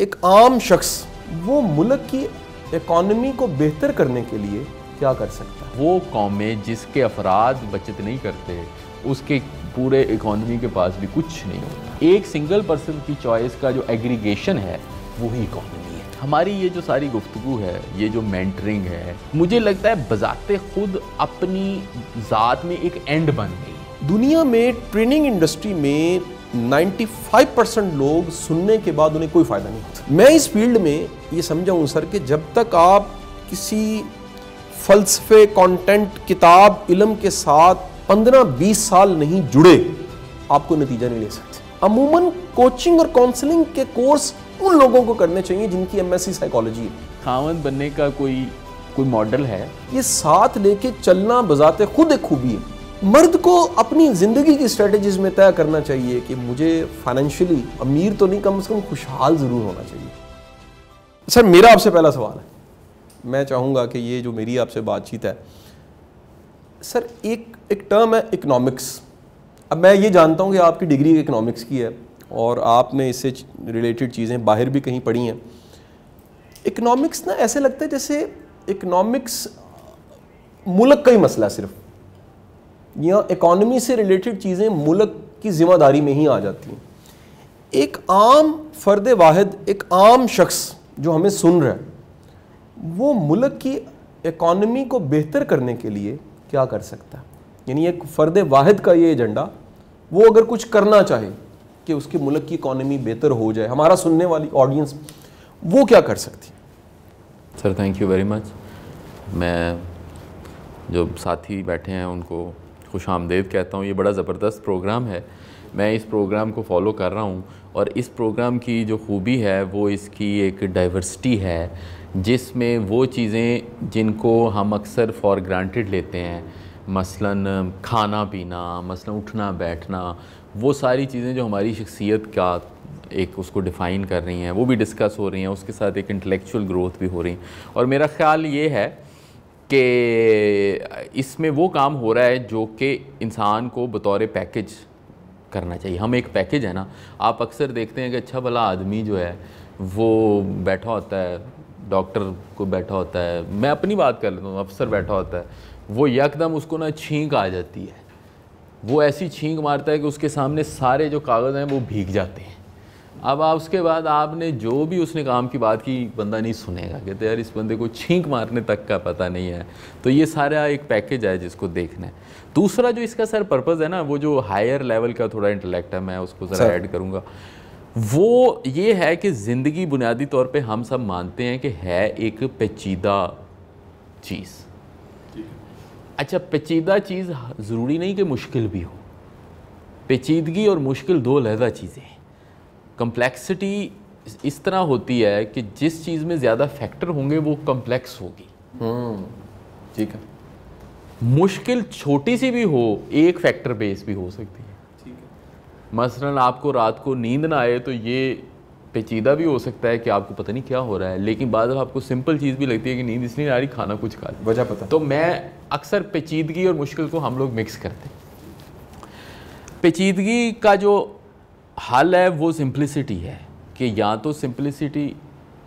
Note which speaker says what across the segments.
Speaker 1: एक आम शख्स वो मुल्क की इकॉनमी को बेहतर करने के लिए क्या कर सकता
Speaker 2: है वो कौमें जिसके अफराद बचत नहीं करते उसके पूरे इकॉनमी के पास भी कुछ नहीं होता एक सिंगल पर्सन की चॉइस का जो एग्रीगेशन है वही इकॉनमी है हमारी ये जो सारी गुफ्तु है ये जो मेंटरिंग है मुझे लगता
Speaker 1: है बजाते खुद अपनी ज़ात में एक एंड बन गई दुनिया में ट्रेनिंग इंडस्ट्री में 95 परसेंट लोग सुनने के बाद उन्हें कोई फ़ायदा नहीं होता मैं इस फील्ड में ये समझाऊँ सर कि जब तक आप किसी फलसफे कंटेंट किताब इलम के साथ 15-20 साल नहीं जुड़े आपको नतीजा नहीं ले सकते अमूमन कोचिंग और काउंसलिंग के कोर्स उन लोगों को करने चाहिए जिनकी एम एस साइकोलॉजी है खावन बनने का कोई कोई मॉडल है ये साथ लेके चलना बजाते खुद एक खूबी है मर्द को अपनी ज़िंदगी की स्ट्रेटजीज में तय करना चाहिए कि मुझे फाइनेंशियली अमीर तो नहीं कम से कम खुशहाल ज़रूर होना चाहिए सर मेरा आपसे पहला सवाल है मैं चाहूँगा कि ये जो मेरी आपसे बातचीत है सर एक एक टर्म है इकनॉमिक्स अब मैं ये जानता हूँ कि आपकी डिग्री इकनॉमिक्स की है और आपने इससे रिलेटेड चीज़ें बाहर भी कहीं पढ़ी हैं इकनॉमिक्स ना ऐसे लगता है जैसे इकनॉमिक्स मुल्क का ही मसला सिर्फ या इकॉनमी से रिलेटेड चीज़ें मुल्क की जिम्मेदारी में ही आ जाती हैं एक आम फर्द वाहिद एक आम शख्स जो हमें सुन रहा है वो मुल्क की इकॉनमी को बेहतर करने के लिए क्या कर सकता है यानी एक फर्द वाहिद का ये एजेंडा वो अगर कुछ करना चाहे कि उसके मुल्क की इकॉनमी बेहतर हो जाए हमारा सुनने वाली ऑडियंस वो क्या कर सकती
Speaker 2: sir thank you very much मैं जो साथी बैठे हैं उनको खुश आमदेद कहता हूँ ये बड़ा ज़बरदस्त प्रोग्राम है मैं इस प्रोग्राम को फॉलो कर रहा हूँ और इस प्रोग्राम की जो खूबी है वो इसकी एक डाइवर्सिटी है जिसमें वो चीज़ें जिनको हम अक्सर फॉर ग्रांटेड लेते हैं मसलन खाना पीना मसलन उठना बैठना वो सारी चीज़ें जो हमारी शख्सियत का एक उसको डिफ़ाइन कर रही हैं वो भी डिस्कस हो रही हैं उसके साथ एक इंटेलेक्चुअल ग्रोथ भी हो रही है और मेरा ख्याल ये है कि इसमें वो काम हो रहा है जो कि इंसान को बतौर पैकेज करना चाहिए हम एक पैकेज है ना आप अक्सर देखते हैं कि अच्छा भला आदमी जो है वो बैठा होता है डॉक्टर को बैठा होता है मैं अपनी बात कर लेता हूँ अफसर बैठा होता है वो यकदम उसको ना छींक आ जाती है वो ऐसी छींक मारता है कि उसके सामने सारे जो कागज़ हैं वो भीग जाते हैं अब आप उसके बाद आपने जो भी उसने काम की बात की बंदा नहीं सुनेगा कहते यार इस बंदे को छींक मारने तक का पता नहीं है तो ये सारा एक पैकेज है जिसको देखना है दूसरा जो इसका सर पर्पज़ है ना वो जो हायर लेवल का थोड़ा इंटेलेक्ट है मैं उसको ज़रा ऐड करूँगा वो ये है कि ज़िंदगी बुनियादी तौर पर हम सब मानते हैं कि है एक पेचीदा चीज़ अच्छा पेचीदा चीज़ ज़रूरी नहीं कि मुश्किल भी हो पेचीदगी और मुश्किल दो लहदा चीज़ें हैं कम्प्लेक्सिटी इस तरह होती है कि जिस चीज़ में ज़्यादा फैक्टर होंगे वो कम्प्लेक्स होगी हम्म, ठीक है मुश्किल छोटी सी भी हो एक फैक्टर बेस भी हो सकती है ठीक है मसलन आपको रात को नींद ना आए तो ये पेचीदा भी हो सकता है कि आपको पता नहीं क्या हो रहा है लेकिन बाद आपको सिंपल चीज़ भी लगती है कि नींद इसलिए आ रही खाना कुछ खा वजह पता तो मैं अक्सर पेचीदगी और मुश्किल को हम लोग मिक्स करते हैं पेचीदगी का जो हल है वो सिंप्लिसिटी है कि या तो सिंप्लिसिटी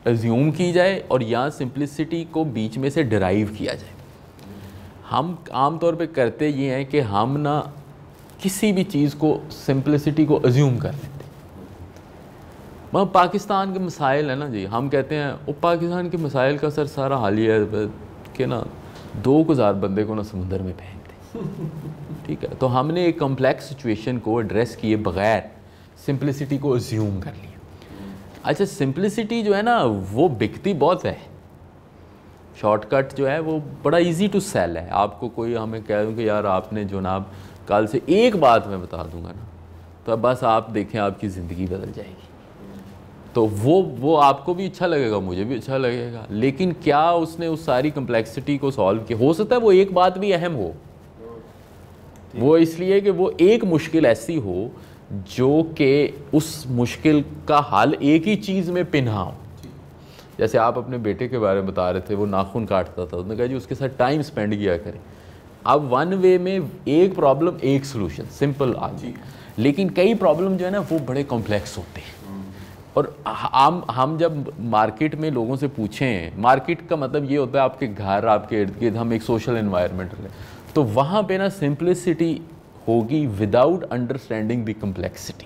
Speaker 2: रिज्यूम की जाए और या सिंप्लिसिटी को बीच में से डराइव किया जाए हम आमतौर पे करते ये हैं कि हम ना किसी भी चीज़ को सिंप्लिसिटी को एज्यूम कर लेते मगर पाकिस्तान के मसाइल है ना जी हम कहते हैं वो पाकिस्तान के मसाइल का सर सारा हाल ही है कि ना दो हज़ार बंदे को ना समुंदर में
Speaker 3: फेंकते
Speaker 2: ठीक है तो हमने एक कम्प्लेक्स सिचुएशन को एड्रेस किए बगैर सिंप्लिसिटी को ज्यूम कर लिया अच्छा सिंप्लिसिटी जो है ना वो बिकती बहुत है शॉर्टकट जो है वो बड़ा इजी टू सेल है आपको कोई हमें कह दूँ कि यार आपने जनाब कल से एक बात मैं बता दूंगा ना तो बस आप देखें आपकी ज़िंदगी बदल जाएगी तो वो वो आपको भी अच्छा लगेगा मुझे भी अच्छा लगेगा लेकिन क्या उसने उस सारी कम्प्लेक्सिटी को सॉल्व किया हो सकता है वो एक बात भी अहम हो वो इसलिए कि वो एक मुश्किल ऐसी हो जो कि उस मुश्किल का हल एक ही चीज़ में पिन्हा हो जैसे आप अपने बेटे के बारे में बता रहे थे वो नाखून काटता था उसने कहा जी उसके साथ टाइम स्पेंड किया करें अब वन वे में एक प्रॉब्लम एक सोल्यूशन सिंपल आ जी लेकिन कई प्रॉब्लम जो है ना वो बड़े कॉम्प्लेक्स होते हैं और हम हम जब मार्केट में लोगों से पूछें मार्केट का मतलब ये होता है आपके घर आपके इर्द गिर्द हम एक सोशल इन्वायरमेंट लें तो वहाँ पे ना सिंप्लिसिटी होगी विदाउट अंडरस्टैंडिंग द कम्प्लेक्सिटी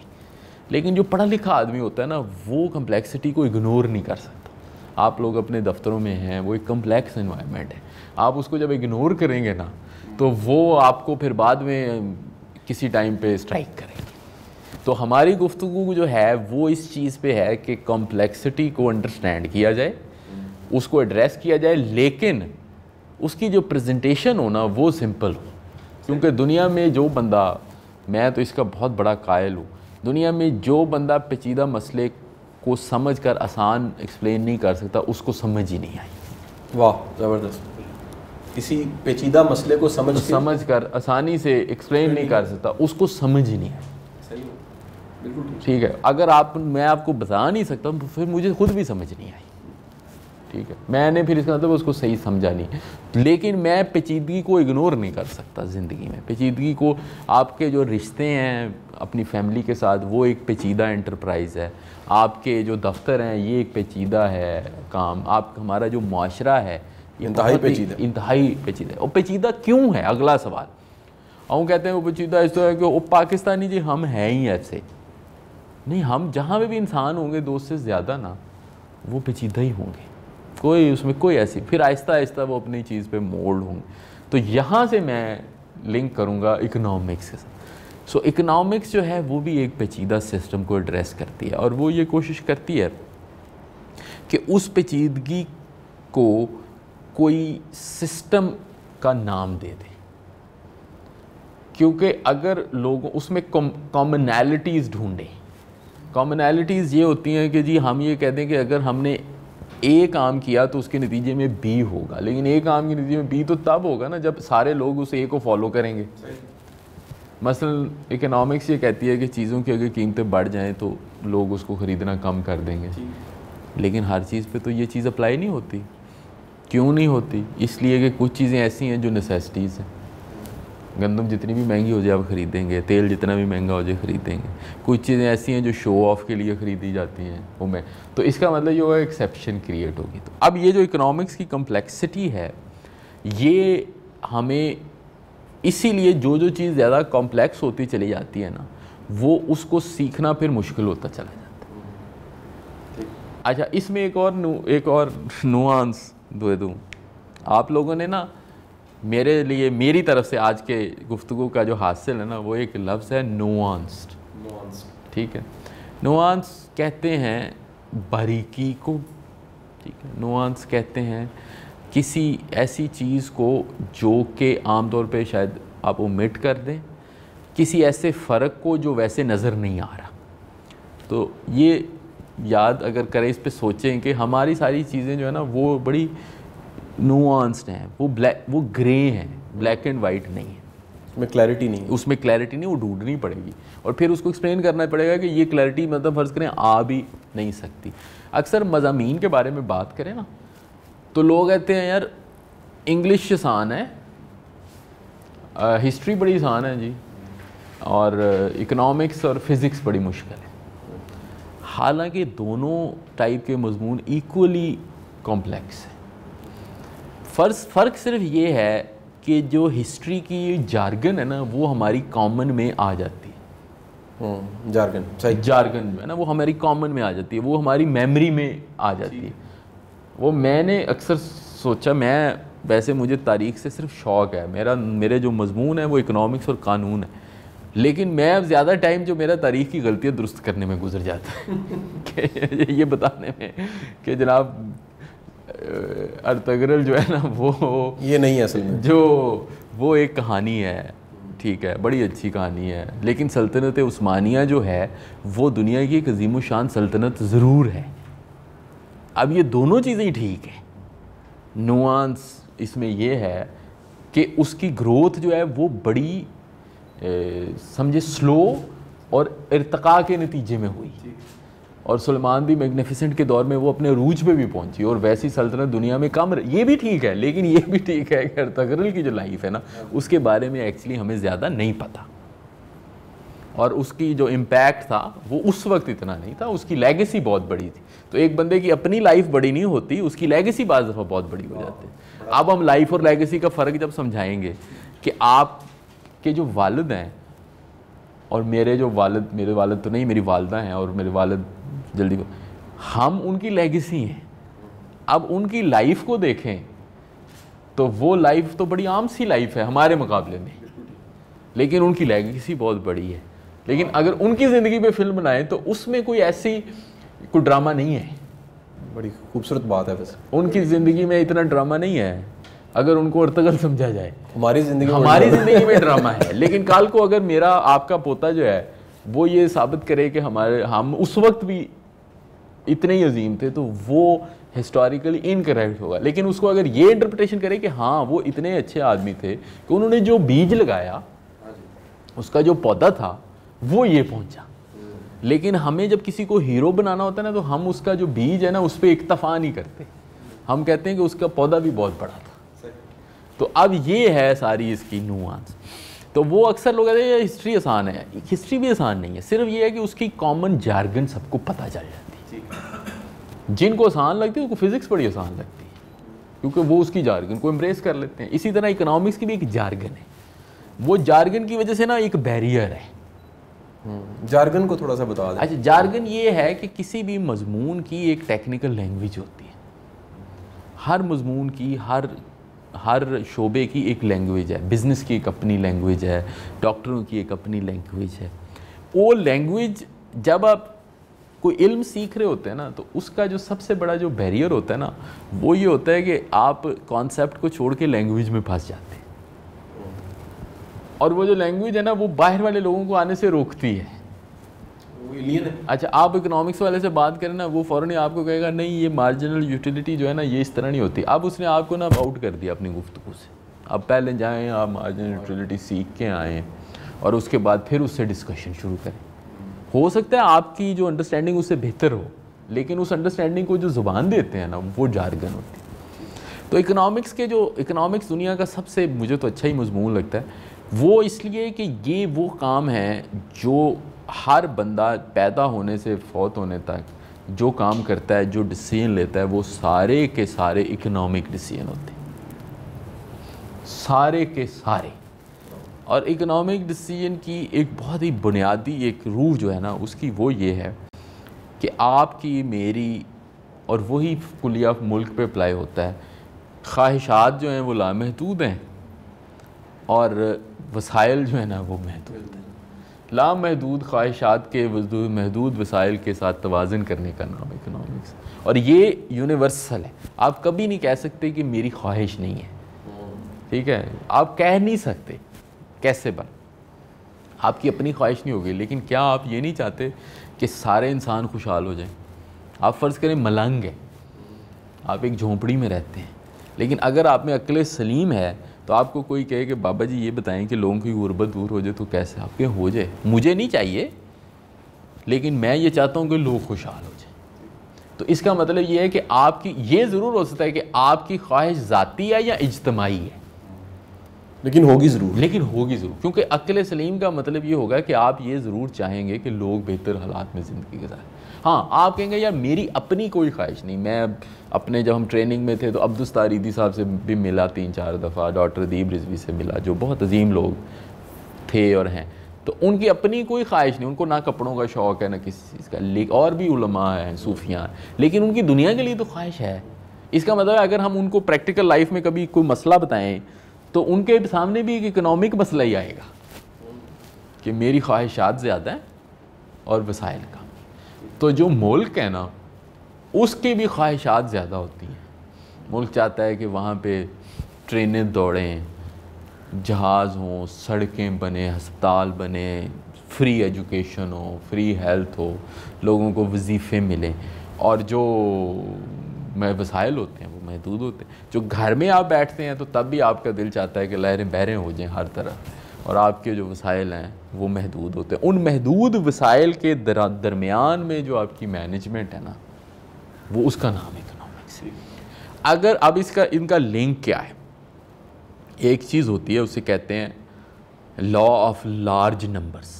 Speaker 2: लेकिन जो पढ़ा लिखा आदमी होता है ना वो कम्प्लेक्सिटी को इग्नोर नहीं कर सकता आप लोग अपने दफ्तरों में हैं वो एक कम्प्लेक्स इन्वायरमेंट है आप उसको जब इग्नोर करेंगे ना तो वो आपको फिर बाद में किसी टाइम पे स्ट्राइक करेंगे तो हमारी गुफ्तु जो है वो इस चीज़ पे है कि कॉम्प्लेक्सिटी को अंडरस्टैंड किया जाए उसको एड्रेस किया जाए लेकिन उसकी जो प्रेजेंटेशन हो ना वो सिंपल हो क्योंकि दुनिया में जो बंदा मैं तो इसका बहुत बड़ा कायल हूँ दुनिया में जो बंदा पेचीदा मसले को समझ कर आसान एक्सप्लेन नहीं कर सकता उसको समझ ही नहीं आई वाह ज़बरदस्त किसी पेचीदा मसले को समझ तो समझ कर आसानी से एक्सप्लेन नहीं कर सकता उसको समझ ही नहीं आई बिल्कुल ठीक है अगर आप मैं आपको बता नहीं सकता तो फिर मुझे खुद भी समझ नहीं आई ठीक है मैंने फिर इसका मतलब उसको सही समझा नहीं लेकिन मैं पेचीदगी को इग्नोर नहीं कर सकता ज़िंदगी में पेचीदगी को आपके जो रिश्ते हैं अपनी फैमिली के साथ वो एक पेचीदा इंटरप्राइज़ है आपके जो दफ्तर हैं ये एक पेचीदा है काम आप हमारा जो माशरा है इंतहाई पेचीदा इंतहाई पेचीदा है और पेचीदा क्यों है अगला सवाल हम कहते हैं वो पेचीदा इस तरह तो कि वो पाकिस्तानी जी हम हैं ही ऐसे नहीं हम जहाँ भी इंसान होंगे दोस्त से ज़्यादा ना वो पेचीदा ही होंगे कोई उसमें कोई ऐसी फिर आहिस्ता आहिस्ता वो अपनी चीज़ पे मोल्ड होंगे तो यहाँ से मैं लिंक करूँगा इकनॉमिक्स के साथ सो इकनॉमिक्स जो है वो भी एक पेचीदा सिस्टम को एड्रेस करती है और वो ये कोशिश करती है कि उस पेचीदगी को कोई सिस्टम का नाम दे दे क्योंकि अगर लोगों उसमें कॉमनैलिटीज़ ढूंढें कॉमनैलिटीज़ ये होती हैं कि जी हम ये कहते हैं कि अगर हमने ए काम किया तो उसके नतीजे में बी होगा लेकिन ए काम के नतीजे में बी तो तब होगा ना जब सारे लोग उस ए को फॉलो करेंगे मसलन इकोनॉमिक्स ये कहती है कि चीज़ों की अगर कीमतें बढ़ जाएं तो लोग उसको ख़रीदना कम कर देंगे लेकिन हर चीज़ पे तो ये चीज़ अप्लाई नहीं होती क्यों नहीं होती इसलिए कि कुछ चीज़ें ऐसी हैं जो नेसेसिटीज़ हैं गंदम जितनी भी महंगी हो जाए आप ख़रीदेंगे तेल जितना भी महंगा हो जाए ख़रीदेंगे कुछ चीज़ें ऐसी हैं जो शो ऑफ के लिए ख़रीदी जाती हैं वो मैं तो इसका मतलब ये होगा एक्सेप्शन क्रिएट होगी तो अब ये जो इकोनॉमिक्स की कम्प्लेक्सिटी है ये हमें इसीलिए जो जो चीज़ ज़्यादा कॉम्प्लेक्स होती चली जाती है ना वो उसको सीखना फिर मुश्किल होता चला जाता है अच्छा इसमें एक और नू एक और नुआंस दे दूँ आप लोगों ने ना मेरे लिए मेरी तरफ से आज के गुफ्तु का जो हासिल है ना वो एक लफ्ज़ है नुआंस्ड ठीक है नुआंस कहते हैं बारीकी को ठीक है नुआंस कहते हैं किसी ऐसी चीज़ को जो कि आम तौर पे शायद आप ओमिट कर दें किसी ऐसे फ़र्क को जो वैसे नज़र नहीं आ रहा तो ये याद अगर करें इस पर सोचें कि हमारी सारी चीज़ें जो है ना वो बड़ी नुआंस्ड हैं वो ब्लैक वो ग्रे हैं ब्लैक एंड वाइट नहीं है उसमें क्लैरिटी नहीं है उसमें क्लैरिटी नहीं वो ढूंढनी पड़ेगी और फिर उसको एक्सप्लेन करना पड़ेगा कि ये क्लैरिटी मतलब फ़र्ज़ करें आ भी नहीं सकती अक्सर मजामी के बारे में बात करें ना तो लोग कहते हैं यार इंग्लिश आसान है आ, हिस्ट्री बड़ी आसान है जी और इकनॉमिक्स और फिज़िक्स बड़ी मुश्किल है हालांकि दोनों टाइप के मजमून इक्वली कॉम्प्लेक्स है फ़र्ज फ़र्क सिर्फ ये है कि जो हिस्ट्री की जार्गन है ना वो हमारी कॉमन में आ जाती है हम्म, जार्गन सही जार्गन में ना वो हमारी कॉमन में आ जाती है वो हमारी मेमोरी में आ जाती है वो मैंने अक्सर सोचा मैं वैसे मुझे तारीख से सिर्फ शौक है मेरा मेरे जो मजमून है वो इकनॉमिक्स और कानून है लेकिन मैं अब ज़्यादा टाइम जो मेरा तारीख की गलतियाँ दुरुस्त करने में गुजर जाता है ये बताने में कि जनाब अर्तग्रल जो है ना वो ये नहीं है असल में जो वो एक कहानी है ठीक है बड़ी अच्छी कहानी है लेकिन सल्तनत उस्मानिया जो है वो दुनिया की एक अजीम शान सल्तनत ज़रूर है अब ये दोनों चीज़ें ठीक है नुआंस इसमें ये है कि उसकी ग्रोथ जो है वो बड़ी समझे स्लो और इरतका के नतीजे में हुई और सलमान भी मैग्नीफिसेंट के दौर में वो अपने रूज पे भी पहुंची और वैसी सल्तनत दुनिया में कम ये भी ठीक है लेकिन ये भी ठीक है कि अरतगरल की जो लाइफ है ना उसके बारे में एक्चुअली हमें ज़्यादा नहीं पता और उसकी जो इम्पैक्ट था वो उस वक्त इतना नहीं था उसकी लेगेसी बहुत बड़ी थी तो एक बंदे की अपनी लाइफ बड़ी नहीं होती उसकी लेगेसी बाज दफ़ा बहुत बड़ी हो जाती है अब हम लाइफ और लेगेसी का फ़र्क जब समझाएंगे कि आप के जो वालद हैं और मेरे जो वालद मेरे वालद तो नहीं मेरी वालदा हैं और मेरे वालद जल्दी को हम उनकी लेगेसी हैं अब उनकी लाइफ को देखें तो वो लाइफ तो बड़ी आम सी लाइफ है हमारे मुकाबले में लेकिन उनकी लेगेसी बहुत बड़ी है लेकिन अगर उनकी ज़िंदगी पे फिल्म बनाएं तो उसमें कोई ऐसी कोई ड्रामा नहीं है बड़ी खूबसूरत बात है बस उनकी ज़िंदगी में इतना ड्रामा नहीं है अगर उनको अर्तगल समझा जाए हमारी ज़िंदगी हमारी ज़िंदगी में ड्रामा है लेकिन कल को अगर मेरा आपका पोता जो है वो ये साबित करे कि हमारे हम उस वक्त भी इतने ही अजीम थे तो वो हिस्टोरिकली इनकरेक्ट होगा लेकिन उसको अगर ये इंटरप्रटेशन करें कि हाँ वो इतने अच्छे आदमी थे कि उन्होंने जो बीज लगाया उसका जो पौधा था वो ये पहुंचा लेकिन हमें जब किसी को हीरो बनाना होता है ना तो हम उसका जो बीज है ना उस पर इक्तफा नहीं करते हम कहते हैं कि उसका पौधा भी बहुत बड़ा था तो अब ये है सारी इसकी नुआंस तो वो अक्सर लोग कहते हैं हिस्ट्री आसान है हिस्ट्री भी आसान नहीं है सिर्फ ये है कि उसकी कॉमन जार्गन सबको पता चल जाए जिनको आसान लगती है उनको फिज़िक्स बड़ी आसान लगती है क्योंकि वो उसकी जारगन को एम्ब्रेस कर लेते हैं इसी तरह इकोनॉमिक्स की भी एक जारगन है वो जारगन की वजह से ना एक बैरियर है जारगन हम्म, को थोड़ा सा बता दें अच्छा जारगन ये है कि किसी भी मजमून की एक टेक्निकल लैंग्वेज होती है हर मजमून की हर हर शोबे की एक लैंग्वेज है बिज़नेस की एक अपनी लैंग्वेज है डॉक्टरों की एक अपनी लैंग्वेज है वो लैंग्वेज जब आप कोई इल्म सीख रहे होते हैं ना तो उसका जो सबसे बड़ा जो बैरियर होता है ना वो ये होता है कि आप कॉन्सेप्ट को छोड़ के लैंग्वेज में फंस जाते हैं और वो जो लैंग्वेज है ना वो बाहर वाले लोगों को आने से रोकती है अच्छा आप इकोनॉमिक्स वाले से बात करें ना वो फ़ौरन आपको कहेगा नहीं ये मार्जिनल यूटिलिटी जो है ना ये इस तरह नहीं होती अब उसने आपको ना आउट कर दिया अपनी गुफ्तु से अब पहले जाएँ आप मार्जिनल यूटिलिटी सीख के आएँ और उसके बाद फिर उससे डिस्कशन शुरू करें हो सकता है आपकी जो अंडरस्टैंडिंग उससे बेहतर हो लेकिन उस अंडरस्टैंडिंग को जो ज़ुबान देते हैं ना वो जारगन होती है तो इकनॉमिक्स के जो इकनॉमिक्स दुनिया का सबसे मुझे तो अच्छा ही मजमून लगता है वो इसलिए कि ये वो काम है जो हर बंदा पैदा होने से फौत होने तक जो काम करता है जो डिसीजन लेता है वो सारे के सारे इकनॉमिक डिसीजन होते हैं सारे के सारे और इकोनॉमिक डिसीजन की एक बहुत ही बुनियादी एक रूह जो है ना उसकी वो ये है कि आपकी मेरी और वही कुलिया मुल्क पे अप्लाई होता है ख्वाहिशात जो हैं वो लामहदूद हैं और वसाइल जो है ना वो महदूद हैं लामहदूद ख्वाहिशात के महदूद वसाइल के साथ तोज़न करने का नाम इकनॉमिक्स और ये यूनिवर्सल है आप कभी नहीं कह सकते कि मेरी ख्वाहिश नहीं है हम्म। ठीक है आप कह नहीं सकते कैसे बन आपकी अपनी ख्वाहिश नहीं होगी लेकिन क्या आप ये नहीं चाहते कि सारे इंसान खुशहाल हो जाएं आप फ़र्ज़ करें मलंग है आप एक झोंपड़ी में रहते हैं लेकिन अगर आप में अक्ल सलीम है तो आपको कोई कहे कि बाबा जी ये बताएं कि लोगों की गुर्बत दूर हो जाए तो कैसे आपके हो जाए मुझे नहीं चाहिए लेकिन मैं ये चाहता हूँ कि लोग खुशहाल हो जाए तो इसका मतलब ये है कि आपकी ये ज़रूर हो सकता है कि आपकी ख्वाहिश ज़ाती है या इजतमाही है लेकिन होगी ज़रूर लेकिन होगी ज़रूर क्योंकि अक्ल सलीम का मतलब ये होगा कि आप ये ज़रूर चाहेंगे कि लोग बेहतर हालात में ज़िंदगी गुजारे हाँ आप कहेंगे यार मेरी अपनी कोई ख्वाहिश नहीं मैं अपने जब हम ट्रेनिंग में थे तो अब्दुस्तारीदी साहब से भी मिला तीन चार दफ़ा डॉक्टर दीप रिजवी से मिला जो बहुत अजीम लोग थे और हैं तो उनकी अपनी कोई ख्वाहिश नहीं उनको ना कपड़ों का शौक़ है ना किसी चीज़ का लेकिन और भी उलमा हैं सूफियाँ हैं लेकिन उनकी दुनिया के लिए तो ख्वाहिश है इसका मतलब अगर हम उनको प्रैक्टिकल लाइफ में कभी कोई मसला बताएं तो उनके सामने भी एक इकोनॉमिक मसला ही आएगा कि मेरी ख्वाहिशात ज़्यादा हैं और वसाइल कम तो जो मुल्क है ना उसकी भी ख्वाहिशात ज़्यादा होती हैं मुल्क चाहता है कि वहाँ पे ट्रेनें दौड़ें जहाज़ हों सड़कें बने हस्पताल बने फ्री एजुकेशन हो फ्री हेल्थ हो लोगों को वजीफ़े मिलें और जो मैं वसाइल होते हैं महदूद होते हैं जो घर में आप बैठते हैं तो तब भी आपका दिल चाहता है कि लहरें बहरें हो जाएँ हर तरह और आपके जो वसाइल हैं वो महदूद होते हैं उन महदूद वसाइल के दरमियान में जो आपकी मैनेजमेंट है ना वो उसका नाम इकनॉमिक्स अगर अब इसका इनका लिंक क्या है एक चीज़ होती है उसे कहते हैं लॉ ऑफ लार्ज नंबर्स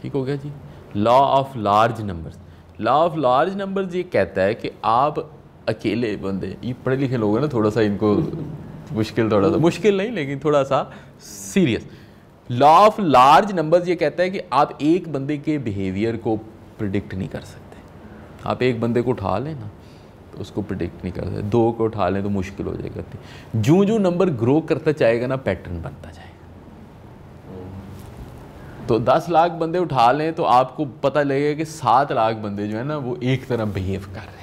Speaker 2: ठीक हो गया जी law of large numbers law of large numbers ये कहता है कि आप अकेले बंदे ये पढ़े लिखे लोग हैं ना थोड़ा सा इनको मुश्किल थोड़ा सा मुश्किल नहीं लेकिन थोड़ा सा serious law of large numbers ये कहता है कि आप एक बंदे के बिहेवियर को प्रिडिक्ट नहीं कर सकते आप एक बंदे को उठा लें ना तो उसको प्रिडिक्ट नहीं कर सकते दो को उठा लें तो मुश्किल हो जाएगा जो जूँ नंबर ग्रो करता जाएगा ना पैटर्न बनता जाएगा तो दस लाख बंदे उठा लें तो आपको पता लगेगा कि सात लाख बंदे जो है ना वो एक तरह बिहेव कर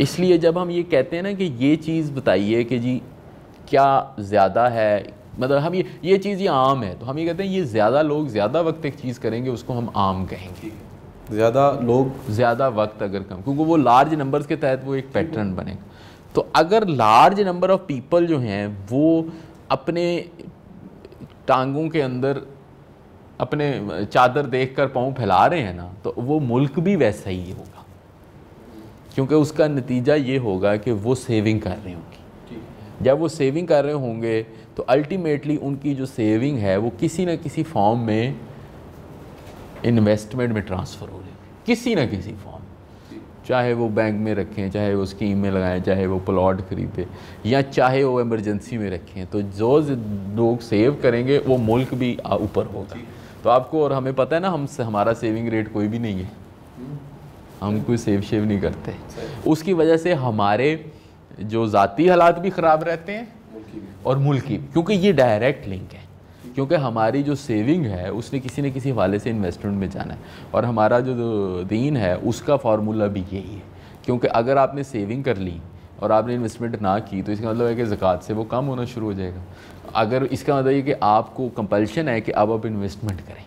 Speaker 2: इसलिए जब हम ये कहते हैं ना कि ये चीज़ बताइए कि जी क्या ज़्यादा है मतलब हम ये ये चीज़ ये आम है तो हम ये कहते हैं ये ज़्यादा लोग ज़्यादा वक्त एक चीज़ करेंगे उसको हम आम कहेंगे ज़्यादा लोग ज़्यादा वक्त अगर कम क्योंकि वो लार्ज नंबर्स के तहत वो एक पैटर्न बनेगा तो अगर लार्ज नंबर ऑफ़ पीपल जो हैं वो अपने टांगों के अंदर अपने चादर देख कर पाँव फैला रहे हैं ना तो वो मुल्क भी वैसा ही होगा क्योंकि उसका नतीजा ये होगा कि वो सेविंग कर रहे होंगी जब वो सेविंग कर रहे होंगे तो अल्टीमेटली उनकी जो सेविंग है वो किसी ना किसी फॉर्म में इन्वेस्टमेंट में ट्रांसफ़र हो जाएगी किसी ना किसी फॉर्म चाहे वो बैंक में रखें चाहे वो स्कीम में लगाएं चाहे वो प्लॉट खरीदें या चाहे वो इमरजेंसी में रखें तो जो लोग सेव करेंगे वो मुल्क भी ऊपर होगा तो आपको और हमें पता है ना हम हमारा सेविंग रेट कोई भी नहीं है हम्म। हम कोई सेव शेव नहीं करते उसकी वजह से हमारे जो ज़ाती हालात भी ख़राब रहते हैं और मुल्की क्योंकि ये डायरेक्ट लिंक है क्योंकि हमारी जो सेविंग है उसने किसी न किसी हवाले से इन्वेस्टमेंट में जाना है और हमारा जो दीन है उसका फार्मूला भी यही है क्योंकि अगर आपने सेविंग कर ली और आपने इन्वेस्टमेंट ना की तो इसका मतलब है कि ज़क़ात से वो कम होना शुरू हो जाएगा अगर इसका मतलब ये कि आपको कंपल्शन है कि अब आप इन्वेस्टमेंट करें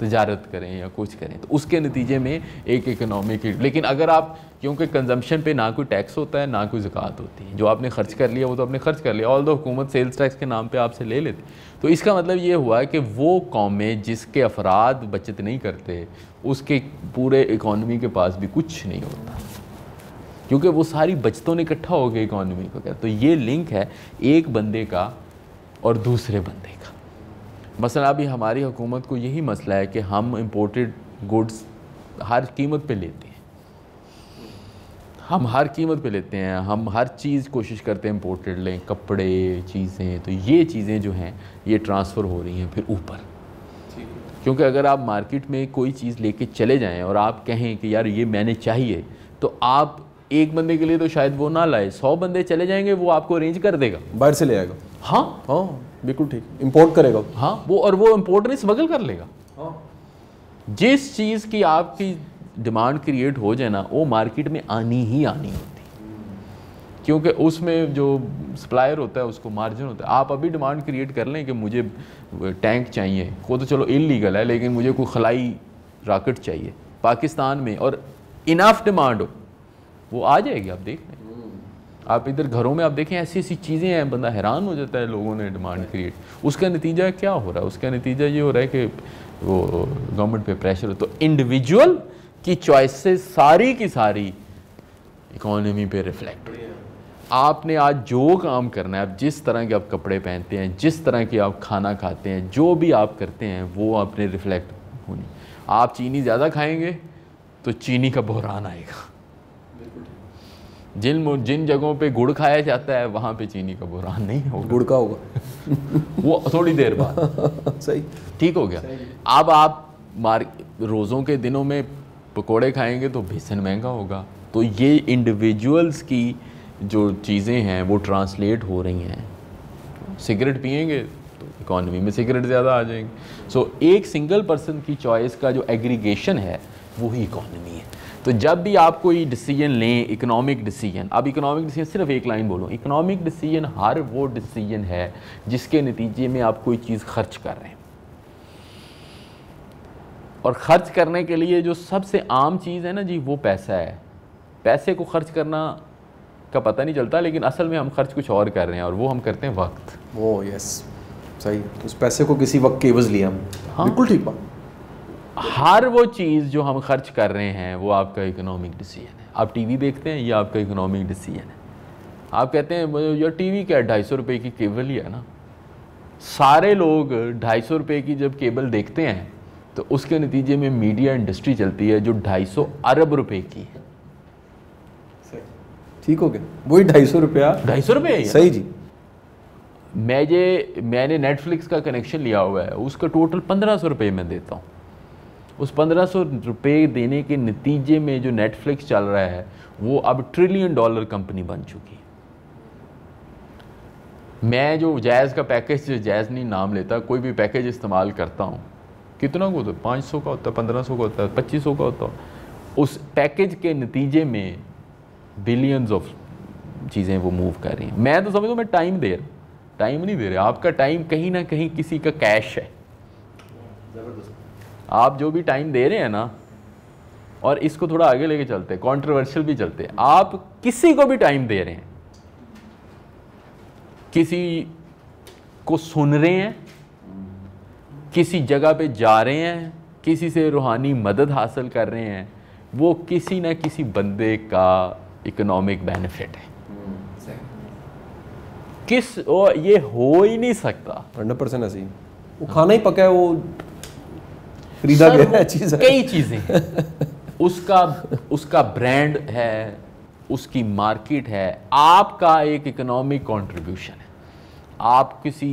Speaker 2: तजारत करें या कुछ करें तो उसके नतीजे में एक इकनॉमिक लेकिन अगर आप क्योंकि कंजम्पशन पे ना कोई टैक्स होता है ना कोई ज़क़ात होती है जो आपने खर्च कर लिया वो तो आपने खर्च कर लिया ऑल दो हुकूमत सेल्स टैक्स के नाम पे आपसे ले लेती तो इसका मतलब ये हुआ है कि वो कौमें जिसके अफराद बचत नहीं करते उसके पूरे इकॉनमी के पास भी कुछ नहीं होता क्योंकि वो सारी बचतों ने इकट्ठा हो गया इकॉनमी को तो ये लिंक है एक बंदे का और दूसरे बंदे का मसला अभी हमारी हुकूमत को यही मसला है कि हम इम्पोर्टेड गुड्स हर कीमत पे लेते हैं हम हर कीमत पे लेते हैं हम हर चीज़ कोशिश करते हैं इम्पोर्टेड लें कपड़े चीज़ें तो ये चीज़ें जो हैं ये ट्रांसफ़र हो रही हैं फिर ऊपर क्योंकि अगर आप मार्केट में कोई चीज़ लेके चले जाएं और आप कहें कि यार ये मैंने चाहिए तो आप एक बंदे के लिए तो शायद वो ना लाए सौ बंदे चले जाएंगे वो आपको अरेंज कर देगा
Speaker 1: बाहर से ले आएगा हाँ हाँ बिल्कुल ठीक इम्पोर्ट करेगा हाँ
Speaker 2: वो और वो इम्पोर्ट नहीं स्मगल कर लेगा हाँ जिस चीज़ की आपकी डिमांड क्रिएट हो जाए ना वो मार्केट में आनी ही आनी होती क्योंकि उसमें जो सप्लायर होता है उसको मार्जिन होता है आप अभी डिमांड क्रिएट कर लें कि मुझे टैंक चाहिए वो तो चलो इलीगल है लेकिन मुझे कोई खलाई राकेट चाहिए पाकिस्तान में और इनाफ डिमांड हो वो आ जाएगी आप देख लें हम्म। आप इधर घरों में आप देखें ऐसी ऐसी चीज़ें हैं बंदा हैरान हो जाता है लोगों ने डिमांड क्रिएट उसका नतीजा क्या हो रहा है उसका नतीजा ये हो रहा है कि वो गवर्नमेंट पे प्रेशर हो तो इंडिविजुअल की चॉइसेस सारी की सारी इकोनॉमी पे रिफ्लेक्ट आपने आज जो काम करना है आप जिस तरह के आप कपड़े पहनते हैं जिस तरह के आप खाना खाते हैं जो भी आप करते हैं वो आपने रिफ्लेक्ट होनी आप चीनी ज़्यादा खाएंगे तो चीनी का बहरान आएगा जिन जिन जगहों पे गुड़ खाया जाता है वहाँ पे चीनी का बुरान नहीं होगा गुड़ का होगा वो थोड़ी देर बाद सही ठीक हो गया अब आप मार रोज़ों के दिनों में पकोड़े खाएंगे तो बेसन महंगा होगा तो ये इंडिविजुअल्स की जो चीज़ें हैं वो ट्रांसलेट हो रही हैं सिगरेट पियेंगे तो इकॉनमी में सिगरेट ज़्यादा आ जाएंगे सो so, एक सिंगल पर्सन की चॉइस का जो एग्रीगेशन है वही इकॉनमी है तो जब भी आप कोई डिसीजन लें इकोनॉमिक डिसीजन अब इकोनॉमिक डिसीजन सिर्फ एक लाइन बोलूँ इकोनॉमिक डिसीजन हर वो डिसीजन है जिसके नतीजे में आप कोई चीज़ खर्च कर रहे हैं और ख़र्च करने के लिए जो सबसे आम चीज़ है ना जी वो पैसा है पैसे को खर्च करना का पता नहीं चलता लेकिन असल में हम खर्च कुछ और कर रहे हैं और वो हम करते हैं वक्त
Speaker 1: वो oh, यस सही तो उस पैसे को किसी वक्त के वज लिया हम हाँ बिल्कुल ठीक बात
Speaker 2: हर वो चीज़ जो हम खर्च कर रहे हैं वो आपका इकोनॉमिक डिसीजन है आप टीवी देखते हैं ये आपका इकोनॉमिक डिसीजन है आप कहते हैं यार टीवी क्या ढाई सौ रुपये की केबल ही है ना सारे लोग ढाई सौ रुपये की जब केबल देखते हैं तो उसके नतीजे में मीडिया इंडस्ट्री चलती है जो ढाई सौ अरब रुपये की है
Speaker 1: ठीक हो गया वही ढाई सौ रुपया ढाई सौ रुपये सही जी
Speaker 2: मैं ये मैंने नेटफ्लिक्स का कनेक्शन लिया हुआ है उसका टोटल पंद्रह सौ रुपये में देता हूँ उस पंद्रह सौ रुपये देने के नतीजे में जो नेटफ्लिक्स चल रहा है वो अब ट्रिलियन डॉलर कंपनी बन चुकी है मैं जो जायज़ का पैकेज जायज नहीं नाम लेता कोई भी पैकेज इस्तेमाल करता हूँ कितना का होता है पाँच सौ का होता है पंद्रह सौ का होता है पच्चीस सौ का होता है उस पैकेज के नतीजे में बिलियंस ऑफ चीज़ें वो मूव कर रही हैं मैं तो समझता हूँ मैं टाइम दे रहा टाइम नहीं दे रहा आपका टाइम कहीं ना कहीं किसी का कैश है आप जो भी टाइम दे रहे हैं ना और इसको थोड़ा आगे लेके चलते हैं कॉन्ट्रोवर्शियल भी चलते हैं आप किसी को भी टाइम दे रहे हैं किसी को सुन रहे हैं किसी जगह पे जा रहे हैं किसी से रूहानी मदद हासिल कर रहे हैं वो किसी ना किसी बंदे का इकोनॉमिक बेनिफिट है किस ओ, ये हो ही नहीं सकता हंड्रेड परसेंट ऐसी वो खाना ही पका है वो
Speaker 1: खरीदा गया है चीज कई चीज़ें
Speaker 2: उसका उसका ब्रांड है उसकी मार्केट है आपका एक इकोनॉमिक कंट्रीब्यूशन है आप किसी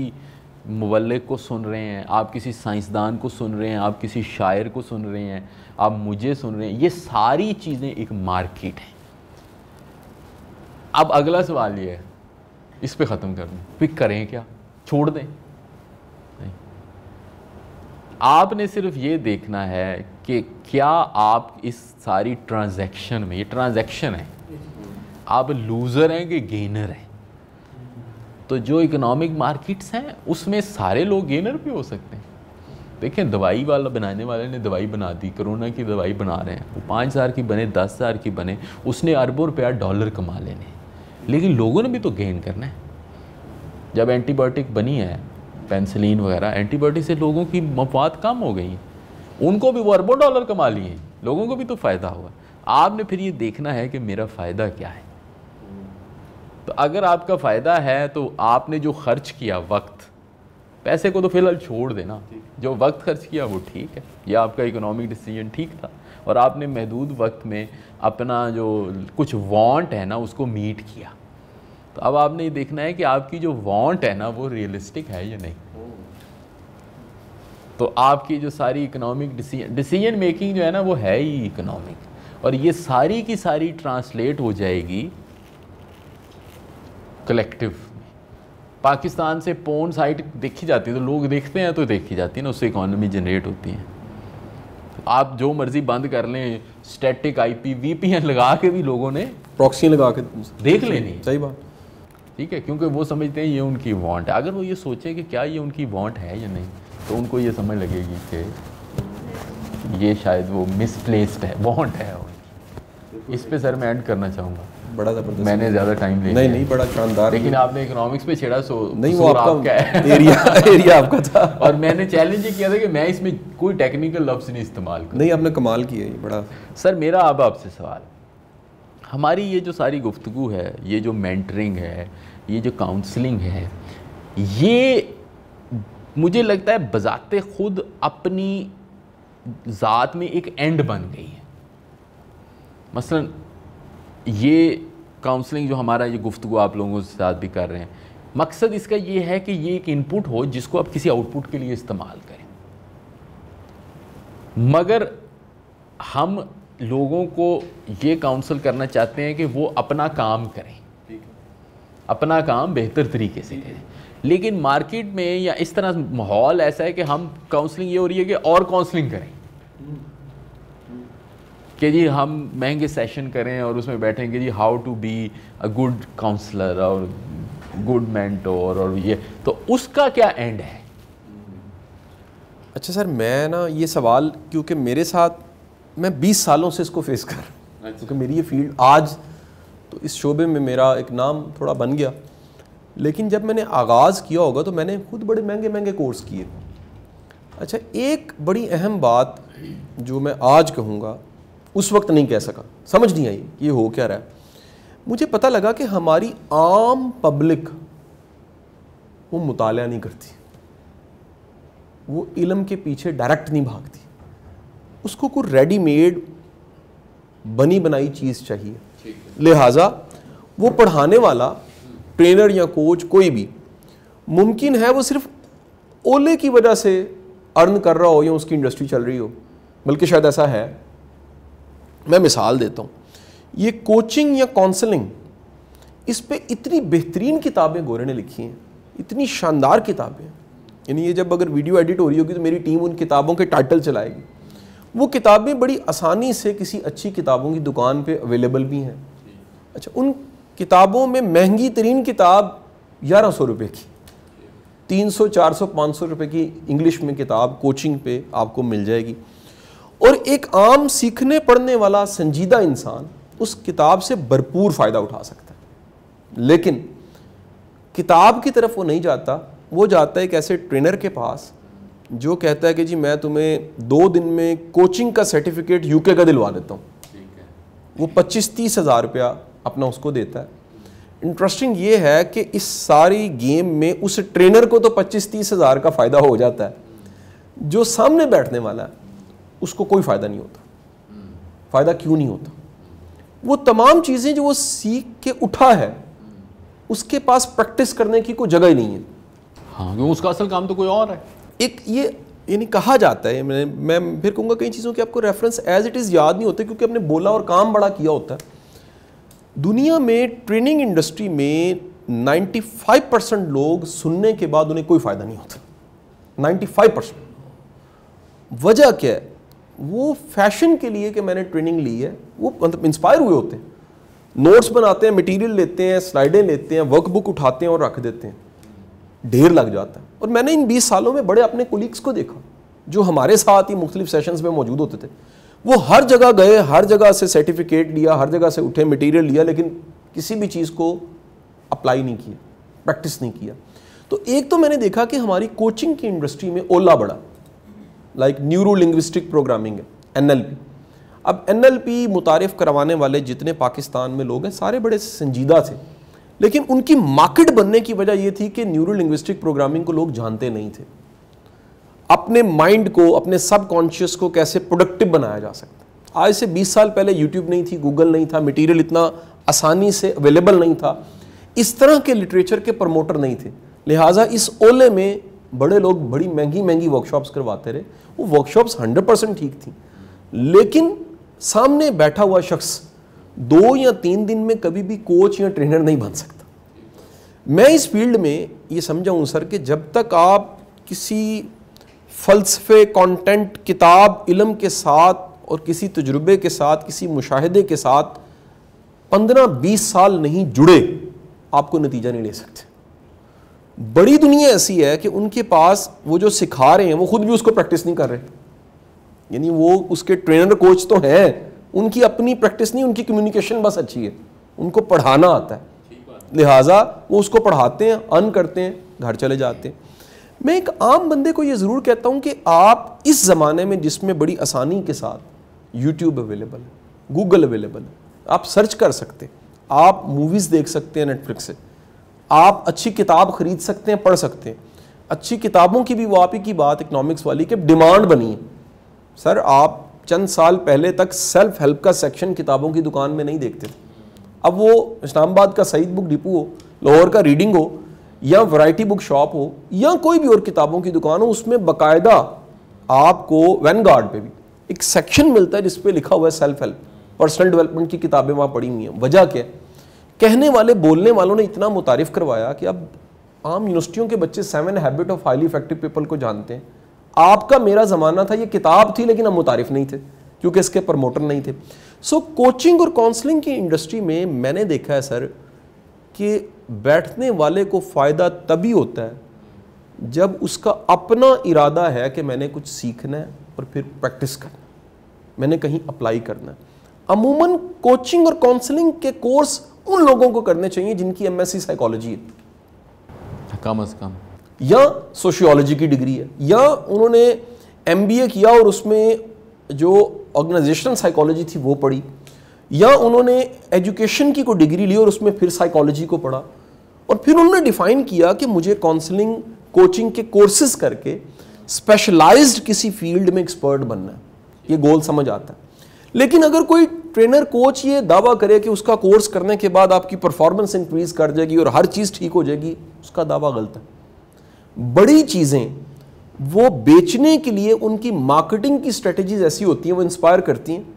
Speaker 2: मुबलक को सुन रहे हैं आप किसी साइंसदान को सुन रहे हैं आप किसी शायर को सुन रहे हैं आप मुझे सुन रहे हैं ये सारी चीज़ें एक मार्केट हैं अब अगला सवाल ये है इस पे ख़त्म कर दें पिक करें क्या छोड़ दें आपने सिर्फ ये देखना है कि क्या आप इस सारी ट्रांजैक्शन में ये ट्रांजैक्शन है आप लूज़र हैं कि गेनर हैं तो जो इकोनॉमिक मार्केट्स हैं उसमें सारे लोग गेनर भी हो सकते हैं देखें दवाई वाला बनाने वाले ने दवाई बना दी कोरोना की दवाई बना रहे हैं वो पाँच हज़ार की बने दस हज़ार की बने उसने अरबों रुपया डॉलर कमा लेने लेकिन लोगों ने भी तो गेन करना है जब एंटीबायोटिक बनी है पेंसिलीन वगैरह एंटीबायोटिक से लोगों की मफाद कम हो गई उनको भी वो अरबों डॉलर कमा लिए लोगों को भी तो फ़ायदा हुआ आपने फिर ये देखना है कि मेरा फ़ायदा क्या है तो अगर आपका फ़ायदा है तो आपने जो खर्च किया वक्त पैसे को तो फिलहाल छोड़ देना जो वक्त खर्च किया वो ठीक है यह आपका इकोनॉमिक डिसीजन ठीक था और आपने महदूद वक्त में अपना जो कुछ वांट है ना उसको मीट किया तो अब आपने ये देखना है कि आपकी जो वांट है ना वो रियलिस्टिक है या नहीं तो आपकी जो सारी इकोनॉमिक डिसीजन डिसीजन मेकिंग जो है ना वो है ही इकोनॉमिक और ये सारी की सारी ट्रांसलेट हो जाएगी कलेक्टिव पाकिस्तान से पोन साइट देखी जाती है तो लोग देखते हैं तो देखी जाती है ना उससे इकोनॉमी जनरेट होती है आप जो मर्ज़ी बंद कर लें स्टैटिक आईपी वीपीएन लगा के भी लोगों ने
Speaker 1: प्रॉक्सी लगा के
Speaker 2: देख लेनी सही बात ठीक है क्योंकि वो समझते हैं ये उनकी वांट है अगर वो ये सोचे कि क्या ये उनकी वांट है या नहीं तो उनको ये समझ लगेगी कि ये शायद वो मिसप्लेस्ड है वांट है उनकी इस पे सर मैं एंड करना चाहूँगा बड़ा जबरदस्त मैंने ज्यादा टाइम नहीं नहीं, नहीं बड़ा शानदार लेकिन आपने इकोनॉमिक्स पे छेड़ा सो नहीं वो आपका, आपका है एरिया एरिया आपका था और मैंने चैलेंज ये किया था कि मैं इसमें कोई टेक्निकल लफ्ज नहीं इस्तेमाल नहीं आपने कमाल किया ये बड़ा सर मेरा अब आपसे सवाल हमारी ये जो सारी गुफ्तु है ये जो मैंटरिंग है ये जो काउंसलिंग है ये मुझे लगता है बजाते खुद अपनी ज़ात में एक एंड बन गई है मसलन ये काउंसलिंग जो हमारा ये गुफ्तु आप लोगों के साथ भी कर रहे हैं मकसद इसका ये है कि ये एक इनपुट हो जिसको आप किसी आउटपुट के लिए इस्तेमाल करें मगर हम लोगों को ये काउंसिल करना चाहते हैं कि वो अपना काम करें अपना काम बेहतर तरीके से करें लेकिन मार्केट में या इस तरह माहौल ऐसा है कि हम काउंसलिंग ये हो रही है कि और काउंसलिंग करें
Speaker 3: हम्म। हम्म।
Speaker 2: कि जी हम महंगे सेशन करें और उसमें बैठेंगे जी how to be a good counsellor और गुड मैंटोर
Speaker 1: और ये तो उसका क्या एंड है हम्म। अच्छा सर मैं ना ये सवाल क्योंकि मेरे साथ मैं बीस सालों से इसको फेस कर रहा हूँ अच्छा। क्योंकि मेरी ये फील्ड आज तो इस शोबे में मेरा एक नाम थोड़ा बन गया लेकिन जब मैंने आगाज़ किया होगा तो मैंने खुद बड़े महंगे महंगे कोर्स किए अच्छा एक बड़ी अहम बात जो मैं आज कहूँगा उस वक्त नहीं कह सका समझ नहीं आई ये हो क्या रहा है मुझे पता लगा कि हमारी आम पब्लिक वो मुताल नहीं करती वो इलम के पीछे डायरेक्ट नहीं भागती उसको कोई रेडीमेड बनी बनाई चीज़ चाहिए लिहाजा वो पढ़ाने वाला ट्रेनर या कोच कोई भी मुमकिन है वो सिर्फ ओले की वजह से अर्न कर रहा हो या उसकी इंडस्ट्री चल रही हो बल्कि शायद ऐसा है मैं मिसाल देता हूँ ये कोचिंग या काउंसलिंग इस पर इतनी बेहतरीन किताबें गोरे ने लिखी हैं इतनी शानदार किताबें यानी ये जब अगर वीडियो एडिट हो रही होगी तो मेरी टीम उन किताबों के टाइटल चलाएगी वो किताबें बड़ी आसानी से किसी अच्छी किताबों की दुकान पे अवेलेबल भी हैं अच्छा उन किताबों में महंगी तरीन किताब ग्यारह सौ रुपये की तीन सौ चार सौ पाँच सौ रुपये की इंग्लिश में किताब कोचिंग पे आपको मिल जाएगी और एक आम सीखने पढ़ने वाला संजीदा इंसान उस किताब से भरपूर फ़ायदा उठा सकता है लेकिन किताब की तरफ वो नहीं जाता वो जाता है एक ऐसे ट्रेनर के पास जो कहता है कि जी मैं तुम्हें दो दिन में कोचिंग का सर्टिफिकेट यूके का दिलवा देता हूँ वो पच्चीस तीस हज़ार रुपया अपना उसको देता है इंटरेस्टिंग ये है कि इस सारी गेम में उस ट्रेनर को तो पच्चीस तीस हज़ार का फ़ायदा हो जाता है जो सामने बैठने वाला है उसको कोई फ़ायदा नहीं होता फ़ायदा क्यों नहीं होता वो तमाम चीज़ें जो वो सीख के उठा है उसके पास प्रैक्टिस करने की कोई जगह ही नहीं है हाँ क्यों उसका असल काम तो कोई और है एक ये यानी कहा जाता है मैं मैं फिर कहूँगा कई चीज़ों के आपको रेफरेंस एज इट इज़ याद नहीं होते क्योंकि आपने बोला और काम बड़ा किया होता है दुनिया में ट्रेनिंग इंडस्ट्री में 95 परसेंट लोग सुनने के बाद उन्हें कोई फ़ायदा नहीं होता 95 परसेंट वजह क्या है वो फैशन के लिए कि मैंने ट्रेनिंग ली है वो मतलब इंस्पायर हुए होते हैं नोट्स बनाते हैं मटेरियल लेते हैं स्लाइडें लेते हैं वर्कबुक उठाते हैं और रख देते हैं ढेर लग जाता है और मैंने इन बीस सालों में बड़े अपने कोलीग्स को देखा जो हमारे साथ ही मुख्तलिफ सेशंस में मौजूद होते थे वो हर जगह गए हर जगह से सर्टिफिकेट लिया हर जगह से उठे मटेरियल लिया लेकिन किसी भी चीज़ को अप्लाई नहीं किया प्रैक्टिस नहीं किया तो एक तो मैंने देखा कि हमारी कोचिंग की इंडस्ट्री में ओला बड़ा लाइक न्यूरो लिंग्विस्टिक प्रोग्रामिंग है एन अब एन मुतारफ़ करवाने वाले जितने पाकिस्तान में लोग हैं सारे बड़े संजीदा थे लेकिन उनकी मार्केट बनने की वजह यह थी कि न्यूरो लिंग्विस्टिक प्रोग्रामिंग को लोग जानते नहीं थे अपने माइंड को अपने सबकॉन्शियस को कैसे प्रोडक्टिव बनाया जा सकता आज से 20 साल पहले यूट्यूब नहीं थी गूगल नहीं था मटेरियल इतना आसानी से अवेलेबल नहीं था इस तरह के लिटरेचर के प्रमोटर नहीं थे लिहाजा इस ओले में बड़े लोग बड़ी महंगी महंगी वर्कशॉप्स करवाते रहे वो वर्कशॉप्स 100 परसेंट ठीक थी लेकिन सामने बैठा हुआ शख्स दो या तीन दिन में कभी भी कोच या ट्रेनर नहीं बन सकता मैं इस फील्ड में ये समझाऊँ सर कि जब तक आप किसी फलसफे कंटेंट किताब इलम के साथ और किसी तजुर्बे के साथ किसी मुशाहदे के साथ पंद्रह बीस साल नहीं जुड़े आपको नतीजा नहीं ले सकते बड़ी दुनिया ऐसी है कि उनके पास वो जो सिखा रहे हैं वो खुद भी उसको प्रैक्टिस नहीं कर रहे यानी वो उसके ट्रेनर कोच तो हैं उनकी अपनी प्रैक्टिस नहीं उनकी कम्युनिकेशन बस अच्छी है उनको पढ़ाना आता है लिहाजा वो उसको पढ़ाते हैं अन करते हैं घर चले जाते हैं मैं एक आम बंदे को ये ज़रूर कहता हूँ कि आप इस ज़माने में जिसमें बड़ी आसानी के साथ यूट्यूब अवेलेबल है गूगल अवेलेबल है आप सर्च कर सकते हैं आप मूवीज़ देख सकते हैं नेटफ्लिक्स से आप अच्छी किताब खरीद सकते हैं पढ़ सकते हैं अच्छी किताबों की भी वापी की बात इकनॉमिक्स वाली कि डिमांड बनी है सर आप चंद साल पहले तक सेल्फ हेल्प का सेक्शन किताबों की दुकान में नहीं देखते थे अब वो इस्लामाबाद का सईद बुक डिपो हो लाहौर का रीडिंग हो या वैरायटी बुक शॉप हो या कोई भी और किताबों की दुकान हो उसमें बाकायदा आपको वैन गार्ड पर भी एक सेक्शन मिलता है जिसपे लिखा हुआ है सेल्फ हेल्प पर्सनल डेवलपमेंट की किताबें वहाँ पड़ी हुई हैं वजह क्या है कहने वाले बोलने वालों ने इतना मुतारफ़ करवाया कि अब आम यूनिवर्सिटियों के बच्चे seven habit of highly effective people को जानते हैं आपका मेरा ज़माना था ये किताब थी लेकिन हम मुतारफ़ नहीं थे क्योंकि इसके प्रमोटर नहीं थे सो so, कोचिंग और काउंसलिंग की इंडस्ट्री में मैंने देखा है सर कि बैठने वाले को फ़ायदा तभी होता है जब उसका अपना इरादा है कि मैंने कुछ सीखना है और फिर प्रैक्टिस करना मैंने कहीं अप्लाई करना है अमूमन कोचिंग और काउंसलिंग के कोर्स उन लोगों को करने चाहिए जिनकी एम एस साइकोलॉजी है कम अज़ कम या सोशियोलॉजी की डिग्री है या उन्होंने एम किया और उसमें जो ऑर्गेनाइजेशनल साइकोलॉजी थी वो पढ़ी या उन्होंने एजुकेशन की कोई डिग्री ली और उसमें फिर साइकोलॉजी को पढ़ा और फिर उन्होंने डिफाइन किया कि मुझे काउंसलिंग कोचिंग के कोर्सेज करके स्पेशलाइज्ड किसी फील्ड में एक्सपर्ट बनना है ये गोल समझ आता है लेकिन अगर कोई ट्रेनर कोच ये दावा करे कि उसका कोर्स करने के बाद आपकी परफॉर्मेंस इंक्रीज कर जाएगी और हर चीज़ ठीक हो जाएगी उसका दावा गलत है बड़ी चीज़ें वो बेचने के लिए उनकी मार्केटिंग की स्ट्रेटजीज ऐसी होती हैं वो इंस्पायर करती हैं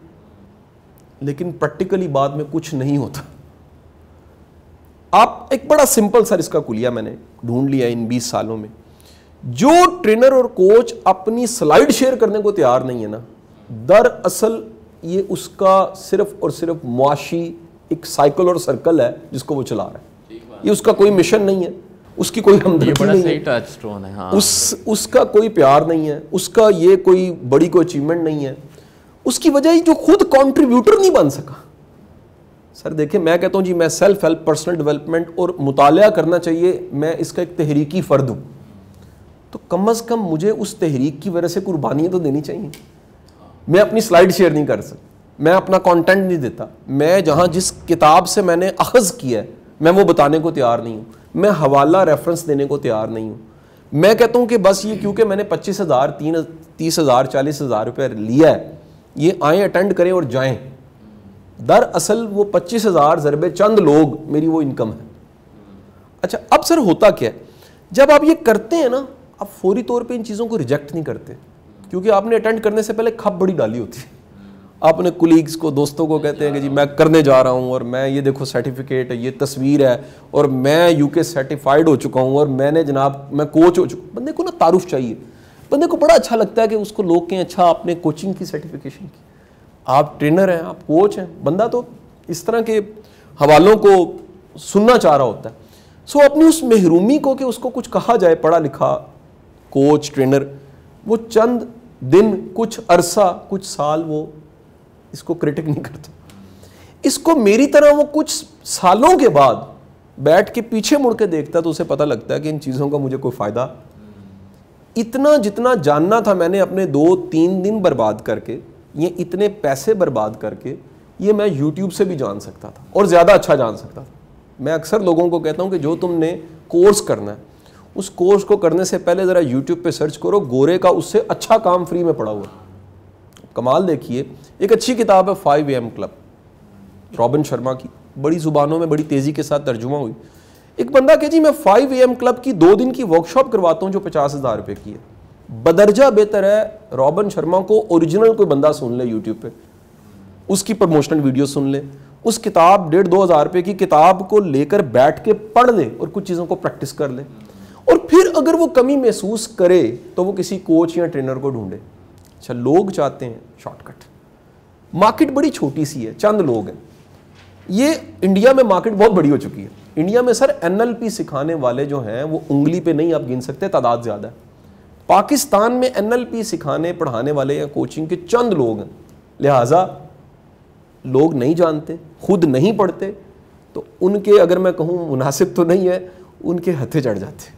Speaker 1: लेकिन प्रैक्टिकली बाद में कुछ नहीं होता आप एक बड़ा सिंपल सर इसका कुलिया मैंने ढूंढ लिया इन 20 सालों में जो ट्रेनर और कोच अपनी स्लाइड शेयर करने को तैयार नहीं है ना दरअसल ये उसका सिर्फ और सिर्फ मुआशी एक साइकिल और सर्कल है जिसको वो चला रहा है ये उसका कोई मिशन नहीं है उसकी कोई हमदर्दी नहीं
Speaker 2: है हाँ। उस
Speaker 1: उसका कोई प्यार नहीं है उसका ये कोई बड़ी कोई अचीवमेंट नहीं है उसकी वजह जो खुद कॉन्ट्रीब्यूटर नहीं बन सका सर देखिए मैं कहता हूँ जी मैं सेल्फ हेल्प पर्सनल डेवलपमेंट और मुताया करना चाहिए मैं इसका एक तहरीकी फ़र्द हूँ तो कम अज़ कम मुझे उस तहरीक की वजह से कुर्बानियाँ तो देनी चाहिए मैं अपनी स्लाइड शेयर नहीं कर सकता मैं अपना कंटेंट नहीं देता मैं जहाँ जिस किताब से मैंने अखज़ किया है मैं वो बताने को तैयार नहीं हूँ मैं हवाला रेफरेंस देने को तैयार नहीं हूँ मैं कहता हूँ कि बस ये क्योंकि मैंने पच्चीस हज़ार तीन तीस हज़ार चालीस हज़ार रुपये लिया है ये आएँ अटेंड करें और जाएँ दरअसल वो पच्चीस हज़ार ज़रबे चंद लोग मेरी वो इनकम है अच्छा अब सर होता क्या है जब आप ये करते हैं ना आप फौरी तौर पे इन चीज़ों को रिजेक्ट नहीं करते क्योंकि आपने अटेंड करने से पहले खप बड़ी डाली होती है अपने कुलीग्स को दोस्तों को कहते हैं कि जी मैं करने जा रहा हूँ और मैं ये देखो सर्टिफिकेट है ये तस्वीर है और मैं यूके सर्टिफाइड हो चुका हूँ और मैंने जनाब मैं कोच हो चुका बंदे को ना तारुफ चाहिए बंदे को बड़ा अच्छा लगता है कि उसको लोग कहें अच्छा आपने कोचिंग की सर्टिफिकेशन की आप ट्रेनर हैं आप कोच हैं बंदा तो इस तरह के हवालों को सुनना चाह रहा होता है सो अपनी उस महरूमी को कि उसको कुछ कहा जाए पढ़ा लिखा कोच ट्रेनर वो चंद दिन कुछ अरसा कुछ साल वो इसको क्रिटिक नहीं करता इसको मेरी तरह वो कुछ सालों के बाद बैठ के पीछे मुड़ के देखता तो उसे पता लगता है कि इन चीज़ों का मुझे कोई फ़ायदा इतना जितना जानना था मैंने अपने दो तीन दिन बर्बाद करके ये इतने पैसे बर्बाद करके ये मैं यूट्यूब से भी जान सकता था और ज़्यादा अच्छा जान सकता था मैं अक्सर लोगों को कहता हूँ कि जो तुमने कोर्स करना है उस कोर्स को करने से पहले ज़रा यूट्यूब पे सर्च करो गोरे का उससे अच्छा काम फ्री में पड़ा हुआ है कमाल देखिए एक अच्छी किताब है five AM club Robin Sharma की बड़ी जुबानों में बड़ी तेज़ी के साथ तर्जुमा हुई एक बंदा कह जी मैं फाइव एम क्लब की दो दिन की वर्कशॉप करवाता हूँ जो पचास हज़ार रुपये की है बदरजा बेहतर है रॉबिन शर्मा को ओरिजिनल कोई बंदा सुन ले यूट्यूब पे उसकी प्रमोशनल वीडियो सुन ले उस किताब डेढ़ दो हज़ार रुपये की किताब को लेकर बैठ के पढ़ ले और कुछ चीज़ों को प्रैक्टिस कर ले और फिर अगर वो कमी महसूस करे तो वो किसी कोच या ट्रेनर को ढूंढे अच्छा लोग चाहते हैं शॉर्टकट मार्केट बड़ी छोटी सी है चंद लोग हैं ये इंडिया में मार्केट बहुत बड़ी हो चुकी है इंडिया में सर एनएलपी सिखाने वाले जो हैं वो उंगली पे नहीं आप गिन सकते तादाद ज़्यादा है पाकिस्तान में एनएलपी सिखाने पढ़ाने वाले या कोचिंग के चंद लोग हैं लिहाजा लोग नहीं जानते खुद नहीं पढ़ते तो उनके अगर मैं कहूँ मुनासिब तो नहीं है उनके हथे चढ़ जाते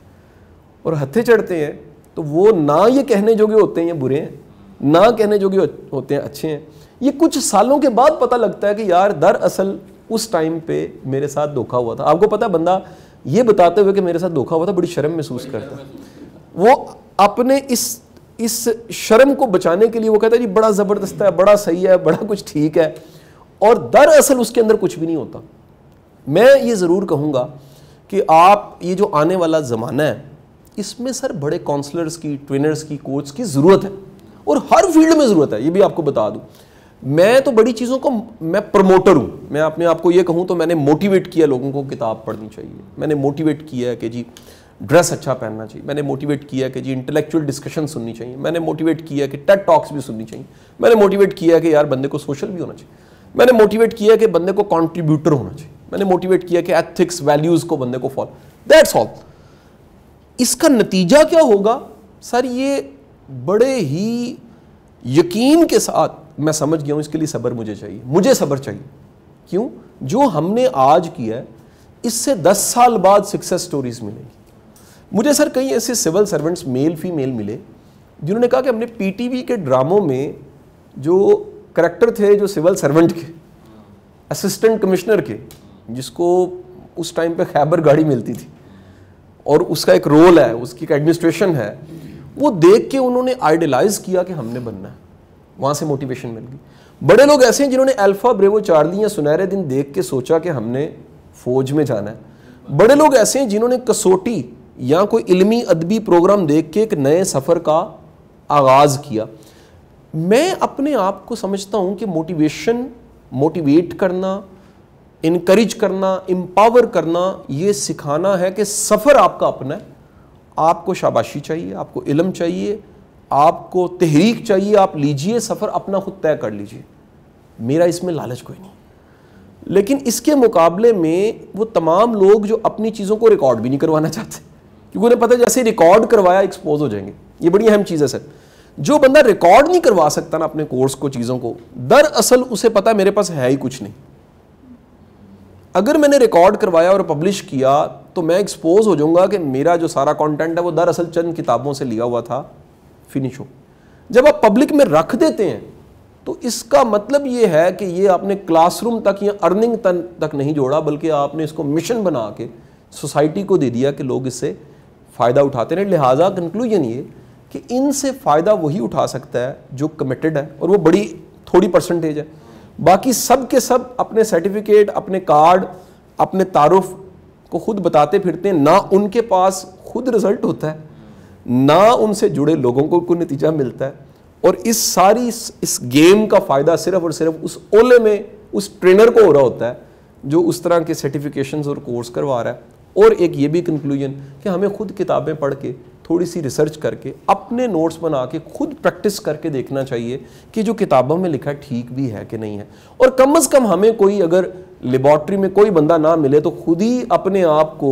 Speaker 1: और हथे चढ़ते हैं तो वो ना ये कहने जोगे होते हैं ये बुरे हैं ना कहने जो कि होते हैं अच्छे हैं ये कुछ सालों के बाद पता लगता है कि यार दरअसल उस टाइम पे मेरे साथ धोखा हुआ था आपको पता है बंदा ये बताते हुए कि मेरे साथ धोखा हुआ था बड़ी शर्म महसूस करता है वो अपने इस इस शर्म को बचाने के लिए वो कहता है जी बड़ा ज़बरदस्त है बड़ा सही है बड़ा कुछ ठीक है और दरअसल उसके अंदर कुछ भी नहीं होता मैं ये ज़रूर कहूँगा कि आप ये जो आने वाला ज़माना है इसमें सर बड़े काउंसलर्स की ट्रेनर्स की कोच की ज़रूरत है और हर फील्ड में ज़रूरत है ये भी आपको बता दूं मैं तो बड़ी चीज़ों को मैं प्रमोटर हूँ मैं अपने आपको ये कहूँ तो मैंने मोटिवेट किया लोगों को किताब पढ़नी चाहिए मैंने मोटिवेट किया कि जी ड्रेस अच्छा पहनना चाहिए मैंने मोटिवेट किया कि जी इंटेलेक्चुअल डिस्कशन सुननी चाहिए मैंने मोटिवेट किया कि टेट टॉक्स भी सुननी चाहिए मैंने मोटिवेट किया कि यार बंदे को सोशल भी होना चाहिए मैंने मोटिवेट किया कि बंदे को कॉन्ट्रीब्यूटर होना चाहिए मैंने मोटिवेट किया कि एथिक्स वैल्यूज़ को बंदे को फॉलो दैट्स ऑल इसका नतीजा क्या होगा सर ये बड़े ही यकीन के साथ मैं समझ गया हूँ इसके लिए सब्र मुझे चाहिए मुझे सब्र चाहिए क्यों जो हमने आज किया है इससे दस साल बाद सक्सेस स्टोरीज मिलेंगी मुझे सर कई ऐसे सिविल सर्वेंट्स मेल फीमेल मिले जिन्होंने कहा कि हमने पीटीवी के ड्रामों में जो करेक्टर थे जो सिविल सर्वेंट के असिस्टेंट कमिश्नर के जिसको उस टाइम पे खैबर गाड़ी मिलती थी और उसका एक रोल है उसकी एक एडमिनिस्ट्रेशन है वो देख के उन्होंने आइडलाइज किया कि हमने बनना है वहां से मोटिवेशन मिल गई बड़े लोग ऐसे हैं जिन्होंने अल्फा ब्रेवो चार्ली या सुनहरे दिन देख के सोचा कि हमने फौज में जाना है बड़े लोग ऐसे हैं जिन्होंने कसोटी या कोई इलमी अदबी प्रोग्राम देख के एक नए सफ़र का आगाज़ किया मैं अपने आप को समझता हूँ कि मोटिवेशन मोटिवेट करना इनक्रेज करना एम्पावर करना ये सिखाना है कि सफ़र आपका अपना है आपको शाबाशी चाहिए आपको इलम चाहिए आपको तहरीक चाहिए आप लीजिए सफ़र अपना खुद तय कर लीजिए मेरा इसमें लालच कोई नहीं लेकिन इसके मुकाबले में वो तमाम लोग जो अपनी चीज़ों को रिकॉर्ड भी नहीं करवाना चाहते क्योंकि उन्हें पता है जैसे रिकॉर्ड करवाया एक्सपोज हो जाएंगे ये बड़ी अहम चीज़ है सर जो बंदा रिकॉर्ड नहीं करवा सकता ना अपने कोर्स को चीज़ों को दरअसल उसे पता मेरे पास है ही कुछ नहीं अगर मैंने रिकॉर्ड करवाया और पब्लिश किया तो मैं एक्सपोज हो जाऊंगा कि मेरा जो सारा कंटेंट है वो दरअसल चंद किताबों से लिया हुआ था फिनिश हो जब आप पब्लिक में रख देते हैं तो इसका मतलब ये है कि ये आपने क्लासरूम तक या अर्निंग तक नहीं जोड़ा बल्कि आपने इसको मिशन बना के सोसाइटी को दे दिया कि लोग इससे फ़ायदा उठाते रहे लिहाजा कंक्लूजन ये कि इनसे फ़ायदा वही उठा सकता है जो कमिटेड है और वो बड़ी थोड़ी परसेंटेज है बाकी सब के सब अपने सर्टिफिकेट अपने कार्ड अपने तारुफ को खुद बताते फिरते हैं ना उनके पास खुद रिजल्ट होता है ना उनसे जुड़े लोगों को कोई नतीजा मिलता है और इस सारी इस, गेम का फ़ायदा सिर्फ और सिर्फ उस ओले में उस ट्रेनर को हो रहा होता है जो उस तरह के सर्टिफिकेशंस और कोर्स करवा रहा है और एक ये भी कंक्लूजन कि हमें खुद किताबें पढ़ के थोड़ी सी रिसर्च करके अपने नोट्स बना के खुद प्रैक्टिस करके देखना चाहिए कि जो किताबों में लिखा है ठीक भी है कि नहीं है और कम अज़ कम हमें कोई अगर लेबॉर्ट्री में कोई बंदा ना मिले तो खुद ही अपने आप को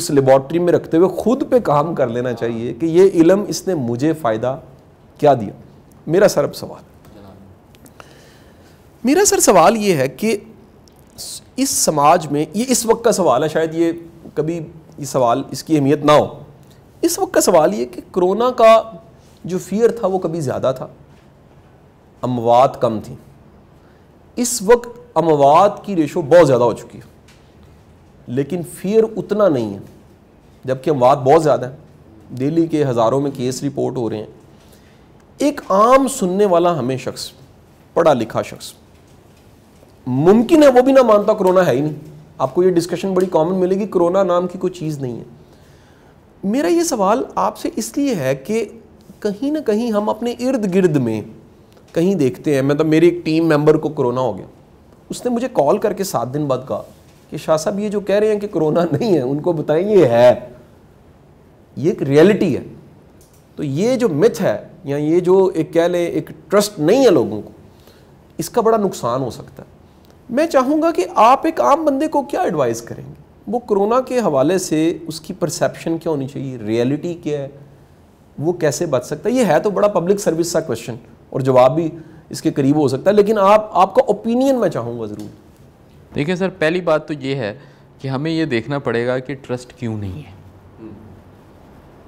Speaker 1: उस लेबॉर्ट्री में रखते हुए खुद पे काम कर लेना चाहिए कि ये इलम इसने मुझे फ़ायदा क्या दिया मेरा सर अब सवाल मेरा सर सवाल ये है कि इस समाज में ये इस वक्त का सवाल है शायद ये कभी ये सवाल इसकी अहमियत ना हो इस वक्त का सवाल ये कि कोरोना का जो फियर था वो कभी ज़्यादा था अमवात कम थी इस वक्त अमवात की रेशो बहुत ज़्यादा हो चुकी है लेकिन फियर उतना नहीं है जबकि अमवात बहुत ज़्यादा है दिल्ली के हज़ारों में केस रिपोर्ट हो रहे हैं एक आम सुनने वाला हमें शख्स पढ़ा लिखा शख्स मुमकिन है वो भी ना मानता कोरोना है ही नहीं आपको ये डिस्कशन बड़ी कॉमन मिलेगी कोरोना नाम की कोई चीज़ नहीं है मेरा ये सवाल आपसे इसलिए है कि कहीं ना कहीं हम अपने इर्द गिर्द में कहीं देखते हैं मतलब मेरी एक टीम मेंबर को कोरोना हो गया उसने मुझे कॉल करके सात दिन बाद कहा कि शाह साहब ये जो कह रहे हैं कि कोरोना नहीं है उनको बताएं ये है ये एक रियलिटी है तो ये जो मिथ है या ये जो एक कह लें एक ट्रस्ट नहीं है लोगों को इसका बड़ा नुकसान हो सकता है मैं चाहूँगा कि आप एक आम बंदे को क्या एडवाइस करेंगे वो कोरोना के हवाले से उसकी परसेप्शन क्या होनी चाहिए रियलिटी क्या है वो कैसे बच सकता है ये है तो बड़ा पब्लिक सर्विस सा क्वेश्चन और जवाब भी इसके करीब हो सकता है लेकिन आप आपका ओपिनियन मैं चाहूँगा ज़रूर देखिए सर
Speaker 2: पहली बात तो ये है कि हमें ये देखना पड़ेगा कि ट्रस्ट क्यों नहीं है हम्म।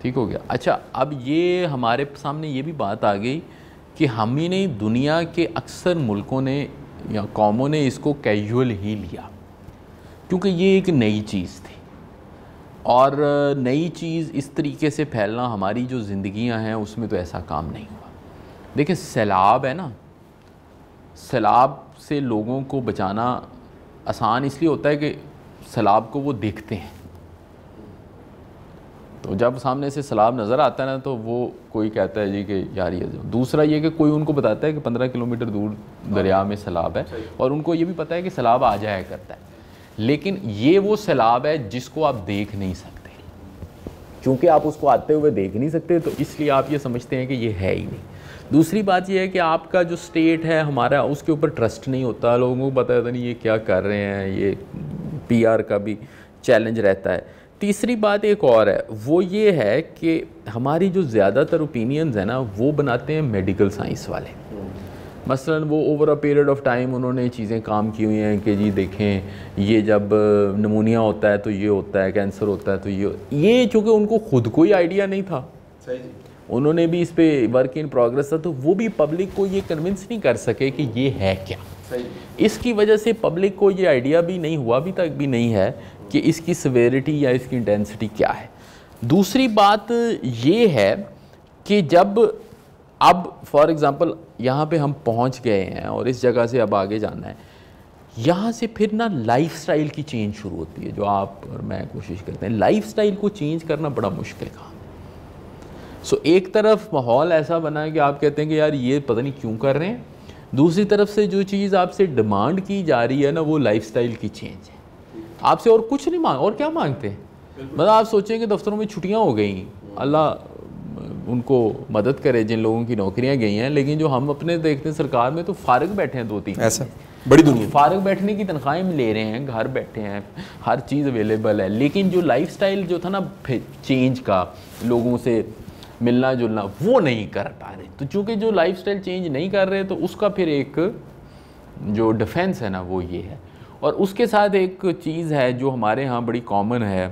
Speaker 2: ठीक हो गया अच्छा अब ये हमारे सामने ये भी बात आ गई कि हम ही नहीं दुनिया के अक्सर मुल्कों ने या कौमों ने इसको कैजुअल ही लिया क्योंकि ये एक नई चीज़ थी और नई चीज़ इस तरीके से फैलना हमारी जो ज़िंदगियां हैं उसमें तो ऐसा काम नहीं हुआ देखिए सैलाब है ना सैलाब से लोगों को बचाना आसान इसलिए होता है कि सैलाब को वो देखते हैं तो जब सामने से सैलाब नज़र आता है ना तो वो कोई कहता है जी कि यार ये दूसरा ये कि कोई उनको बताता है कि पंद्रह किलोमीटर दूर दरिया में सैलाब है और उनको ये भी पता है कि सैलाब आ जाया करता है लेकिन ये वो सैलाब है जिसको आप देख नहीं सकते क्योंकि आप उसको आते हुए देख नहीं सकते तो इसलिए आप ये समझते हैं कि ये है ही नहीं दूसरी बात यह है कि आपका जो स्टेट है हमारा उसके ऊपर ट्रस्ट नहीं होता लोगों को पता नहीं ये क्या कर रहे हैं ये पीआर का भी चैलेंज रहता है तीसरी बात एक और है वो ये है कि हमारी जो ज़्यादातर ओपिनियंस हैं ना वो बनाते हैं मेडिकल साइंस वाले मसलन वो over a period of time उन्होंने चीज़ें काम की हुई हैं कि जी देखें ये जब नमूनिया होता है तो ये होता है कैंसर होता है तो ये ये चूँकि उनको खुद को ही आइडिया नहीं था सही उन्होंने भी इस पर वर्क इन प्रोग्रेस था तो वो भी पब्लिक को ये कन्विंस नहीं कर सके कि ये है क्या इसकी वजह से पब्लिक को ये आइडिया भी नहीं हुआ अभी तक भी नहीं है कि इसकी सवेरिटी या इसकी इंटेंसिटी क्या है दूसरी बात ये है कि जब अब फॉर एग्ज़ाम्पल यहाँ पे हम पहुँच गए हैं और इस जगह से अब आगे जाना है यहाँ से फिर ना लाइफस्टाइल की चेंज शुरू होती है जो आप और मैं कोशिश करते हैं लाइफस्टाइल को चेंज करना बड़ा मुश्किल काम सो एक तरफ माहौल ऐसा बना है कि आप कहते हैं कि यार ये पता नहीं क्यों कर रहे हैं दूसरी तरफ से जो चीज़ आपसे डिमांड की जा रही है ना वो स्टाइल की चेंज है आपसे और कुछ नहीं मांग और क्या मांगते हैं मतलब आप सोचें कि दफ्तरों में छुट्टियाँ हो गई अल्लाह उनको मदद करे जिन लोगों की नौकरियां गई हैं लेकिन जो हम अपने देखते हैं सरकार में तो फारग बैठे हैं दो तीन ऐसा बड़ी दुनिया फारग बैठने की तनख्वाहें ले रहे हैं घर बैठे हैं हर चीज़ अवेलेबल है लेकिन जो लाइफ जो था ना चेंज का लोगों से मिलना जुलना वो नहीं कर पा रहे तो चूँकि जो लाइफ चेंज नहीं कर रहे तो उसका फिर एक जो डिफेंस है ना वो ये है और उसके साथ एक चीज़ है जो हमारे यहाँ बड़ी कॉमन है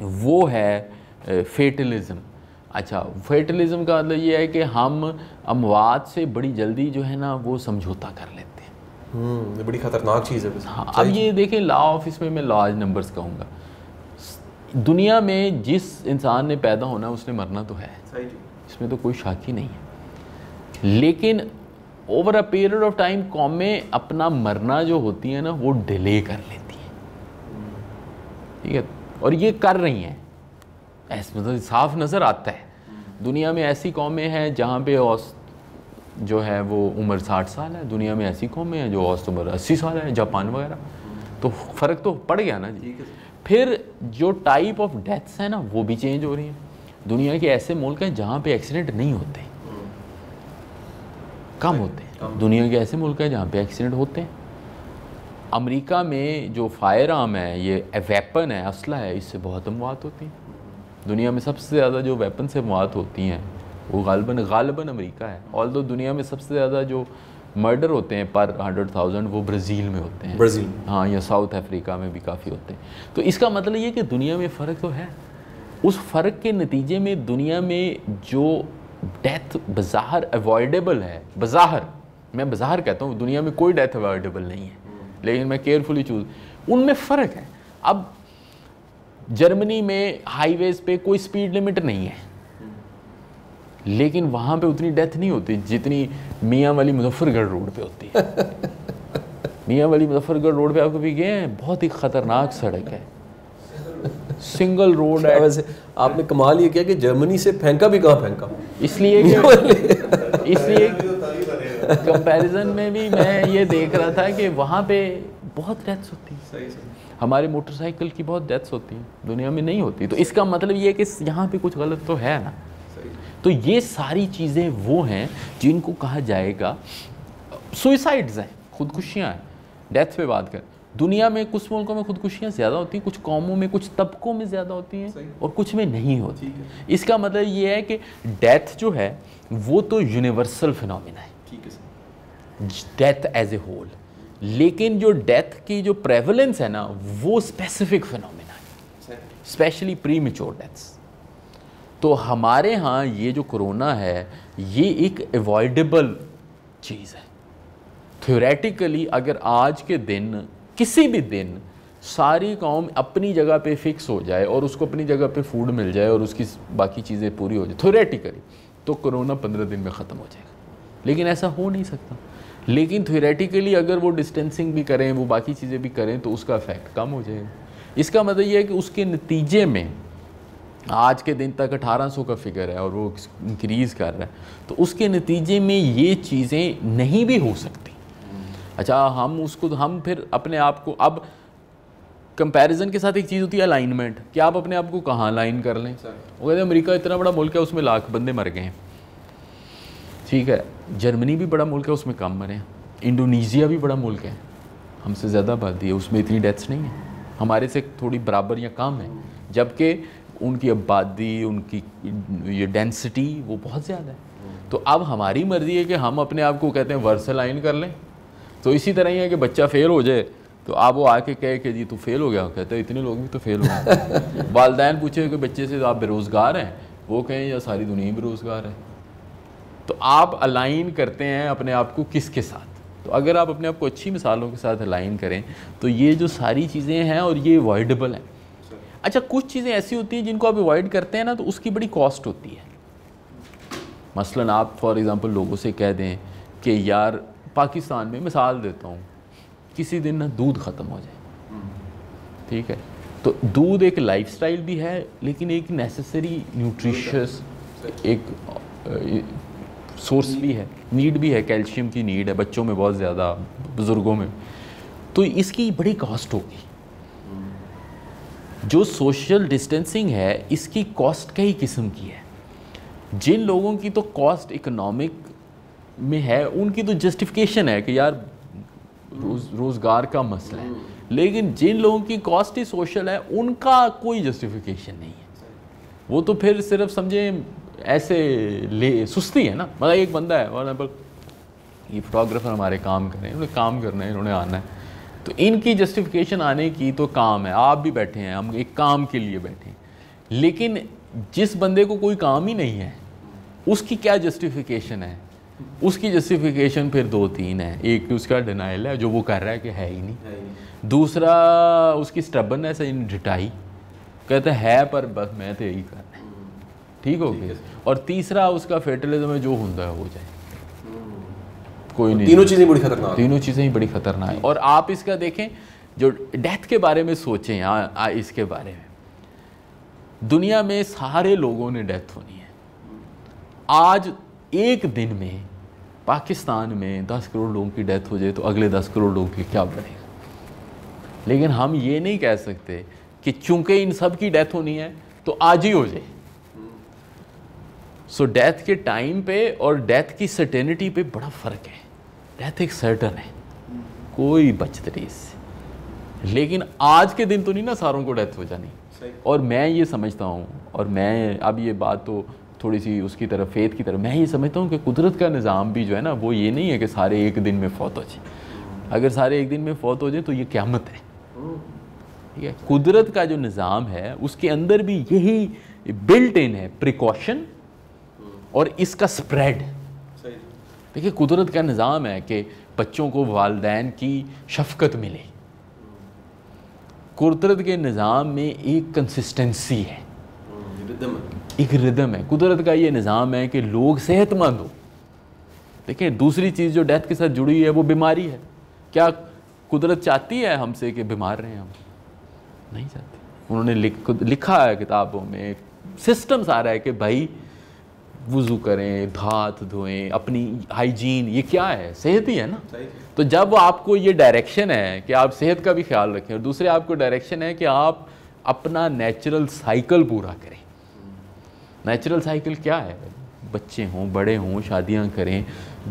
Speaker 2: वो है फेटलिज़म अच्छा फेटलिज़म का मतलब ये है कि हम अमवात से बड़ी जल्दी जो है ना वो समझौता कर लेते हैं
Speaker 1: हम्म, बड़ी ख़तरनाक चीज़ है हाँ अब ये
Speaker 2: देखें लॉ ऑफ इसमें मैं लार्ज नंबर्स कहूँगा दुनिया में जिस इंसान ने पैदा होना उसने मरना तो है इसमें तो कोई शक ही नहीं है लेकिन over a period of time कौमें अपना मरना जो होती है ना वो डिले कर लेती हैं हम्म। ठीक है और ये कर रही हैं ऐसे मतलब साफ नज़र आता है दुनिया में ऐसी कौमें हैं जहाँ पे औस्त जो है वो उम्र साठ साल है दुनिया में ऐसी कौमें हैं जो औस्त उम्र अस्सी साल है जापान वगैरह तो फ़र्क तो पड़ गया ना जी फिर जो टाइप ऑफ डेथ्स हैं ना वो भी चेंज हो रही हैं दुनिया के ऐसे मुल्क हैं जहाँ पे एक्सीडेंट नहीं होते कम होते हैं दुनिया के ऐसे मुल्क हैं जहाँ पे एक्सीडेंट होते हैं अमेरिका में जो फायर आर्म है ये वेपन है असला है इससे बहुत अमवात होती हैं दुनिया में सबसे ज़्यादा जो वेपन से मौत होती हैं वो गालबन गालबन अमेरिका है ऑल दो दुनिया में सबसे ज़्यादा जो मर्डर होते हैं पर हंड्रेड थाउजेंड वो ब्राज़ील में होते हैं ब्राज़ील हाँ या साउथ अफ्रीका में भी काफ़ी होते हैं तो इसका मतलब ये कि दुनिया में फ़र्क तो है उस फ़र्क के नतीजे में दुनिया में जो डेथ बाज़ाहर अवॉइडेबल है बज़ाहर मैं बाज़ाहर कहता हूँ दुनिया में कोई डेथ अवॉइडेबल नहीं है लेकिन मैं केयरफुली चूज उनमें फ़र्क है अब जर्मनी में हाईवेज पे कोई स्पीड लिमिट नहीं है लेकिन वहां पे उतनी डेथ नहीं होती जितनी मियाँ वाली मुजफ्फरगढ़ रोड पे होती है मियाँ वाली मुजफ्फरगढ़ रोड पे आप कभी गए
Speaker 1: हैं बहुत ही ख़तरनाक सड़क है सिंगल रोड है वैसे आपने कमाल ये किया कि जर्मनी से फेंका भी कहाँ फेंका इसलिए इसलिए
Speaker 2: कंपैरिजन में भी मैं ये देख रहा था कि वहाँ पे बहुत डेथ होती है हमारे मोटरसाइकिल की बहुत डेथ्स होती हैं दुनिया में नहीं होती तो इसका मतलब ये है कि यहाँ पे कुछ गलत तो है ना तो ये सारी चीज़ें वो हैं जिनको कहा जाएगा सुइसाइड्स हैं खुदकुशियाँ हैं डेथ पे बात कर दुनिया में कुछ मुल्कों में खुदकुशियाँ ज़्यादा होती हैं कुछ कौमों में कुछ तबकों में ज़्यादा होती हैं और कुछ में नहीं होती इसका मतलब ये है कि डेथ जो है वो तो यूनिवर्सल फिनोमिना है डेथ एज ए होल लेकिन जो डेथ की जो प्रेवलेंस है ना वो स्पेसिफिक फिनोमिना है स्पेशली प्री मेच्योर डेथ्स तो हमारे यहाँ ये जो कोरोना है ये एक एवॉइडेबल चीज़ है थ्योरेटिकली अगर आज के दिन किसी भी दिन सारी कौम अपनी जगह पे फिक्स हो जाए और उसको अपनी जगह पे फूड मिल जाए और उसकी बाकी चीज़ें पूरी हो जाए थ्योरेटिकली तो कोरोना पंद्रह दिन में ख़त्म हो जाएगा लेकिन ऐसा हो नहीं सकता लेकिन थेरेटिकली अगर वो डिस्टेंसिंग भी करें वो बाकी चीज़ें भी करें तो उसका इफेक्ट कम हो जाएगा इसका मतलब ये है कि उसके नतीजे में आज के दिन तक 1800 का फिगर है और वो इंक्रीज़ कर रहा है तो उसके नतीजे में ये चीज़ें नहीं भी हो सकती अच्छा हम उसको हम फिर अपने आप को अब कंपैरिजन के साथ एक चीज़ होती है अलाइनमेंट कि आप अपने आप को कहाँ अलाइन कर लें वो कहते हैं अमेरिका इतना बड़ा मुल्क है उसमें लाख बंदे मर गए हैं ठीक है जर्मनी भी बड़ा मुल्क है उसमें कम मरे हैं इंडोनेशिया भी बड़ा मुल्क है हमसे ज़्यादा आबादी है उसमें इतनी डेथ्स नहीं है हमारे से थोड़ी बराबर या कम है जबकि उनकी आबादी उनकी ये डेंसिटी वो बहुत ज़्यादा है तो अब हमारी मर्ज़ी है कि हम अपने आप को कहते हैं वर्सलाइन कर लें तो इसी तरह ही है कि बच्चा फेल हो जाए तो आप वो आके कहे कि जी तू फेल हो गया कहते हैं इतने लोग भी तो फेल हो गए वालदेन पूछे कि बच्चे से तो आप बेरोज़गार हैं वो कहें या सारी दुनिया ही बेरोज़गार है तो आप अलाइन करते हैं अपने आप को किसके साथ तो अगर आप अपने आप को अच्छी मिसालों के साथ अलाइन करें तो ये जो सारी चीज़ें हैं और ये अवॉइडेबल हैं अच्छा कुछ चीज़ें ऐसी होती हैं जिनको आप अवॉइड करते हैं ना तो उसकी बड़ी कॉस्ट होती है मसलन आप फॉर एग्ज़ाम्पल लोगों से कह दें कि यार पाकिस्तान में मिसाल देता हूँ किसी दिन ना दूध ख़त्म हो जाए ठीक है तो दूध एक लाइफस्टाइल भी है लेकिन एक नेसेसरी न्यूट्रिशियस एक सोर्स भी है नीड भी है कैल्शियम की नीड है बच्चों में बहुत ज़्यादा बुज़ुर्गों में तो इसकी बड़ी कॉस्ट होगी जो सोशल डिस्टेंसिंग है इसकी कॉस्ट कई किस्म की है जिन लोगों की तो कॉस्ट इकोनॉमिक में है उनकी तो जस्टिफिकेशन है कि यार रोज रोज़गार का मसला है लेकिन जिन लोगों की कॉस्ट ही सोशल है उनका कोई जस्टिफिकेशन नहीं है वो तो फिर सिर्फ समझें ऐसे ले सुस्ती है ना मतलब एक बंदा है फॉर मतलब ये फोटोग्राफर हमारे काम कर रहे हैं उन्हें काम करना है इन्होंने आना है तो इनकी जस्टिफिकेशन आने की तो काम है आप भी बैठे हैं हम एक काम के लिए बैठे हैं लेकिन जिस बंदे को कोई काम ही नहीं है उसकी क्या जस्टिफिकेशन है उसकी जस्टिफिकेशन फिर दो तीन है एक तो उसका डिनाइल है जो वो कर रहा है कि है ही नहीं, दूसरा उसकी स्टबननेस है डिटाई कहते है पर बस मैं तो यही कर ठीक हो गया और तीसरा उसका फेटलिज्म है जो ਹੁੰਦਾ हो जाए हम्म। कोई नहीं तीनों चीज़ें बड़ी खतरनाक तीनों चीज़ें ही बड़ी खतरनाक है और आप इसका देखें जो डेथ के बारे में सोचें आ, आ, इसके बारे में दुनिया में सारे लोगों ने डेथ होनी है आज एक दिन में पाकिस्तान में 10 करोड़ लोगों की डेथ हो जाए तो अगले 10 करोड़ लोगों की क्या बनेगा लेकिन हम ये नहीं कह सकते कि चूंकि इन सब की डेथ होनी है तो आज ही हो जाए सो so, डेथ के टाइम पे और डेथ की सर्टेनिटी पे बड़ा फ़र्क है डेथ एक सर्टन है कोई बचत नहीं इससे लेकिन आज के दिन तो नहीं ना सारों को डेथ हो जानी और मैं ये समझता हूँ और मैं अब ये बात तो थोड़ी सी उसकी तरफ फेथ की तरफ मैं ये समझता हूँ कि कुदरत का निज़ाम भी जो है ना वो ये नहीं है कि सारे एक दिन में फौत हो जाए अगर सारे एक दिन में फौत हो जाए तो ये क्यामत है ठीक है कुदरत का जो निज़ाम है उसके अंदर भी यही बिल्ट इन है प्रिकॉशन और इसका स्प्रेड देखिए कुदरत का निज़ाम है कि बच्चों को वालदेन की शफकत मिले कुदरत के निज़ाम में एक कंसिस्टेंसी हम्म, है एक रिदम है कुदरत का ये निज़ाम है कि लोग सेहतमंद हो देखिए दूसरी चीज़ जो डेथ के साथ जुड़ी है वो बीमारी है क्या कुदरत चाहती है हमसे कि बीमार रहे हम नहीं चाहती उन्होंने लिख, लिखा है किताबों में सिस्टम सारा है कि भाई वज़ू करें धात धोएं अपनी हाइजीन ये क्या है सेहत ही है ना तो जब आपको ये डायरेक्शन है कि आप सेहत का भी ख्याल रखें और दूसरे आपको डायरेक्शन है कि आप अपना नेचुरल साइकिल पूरा करें नेचुरल साइकिल क्या है बच्चे हों बड़े हों शादियां करें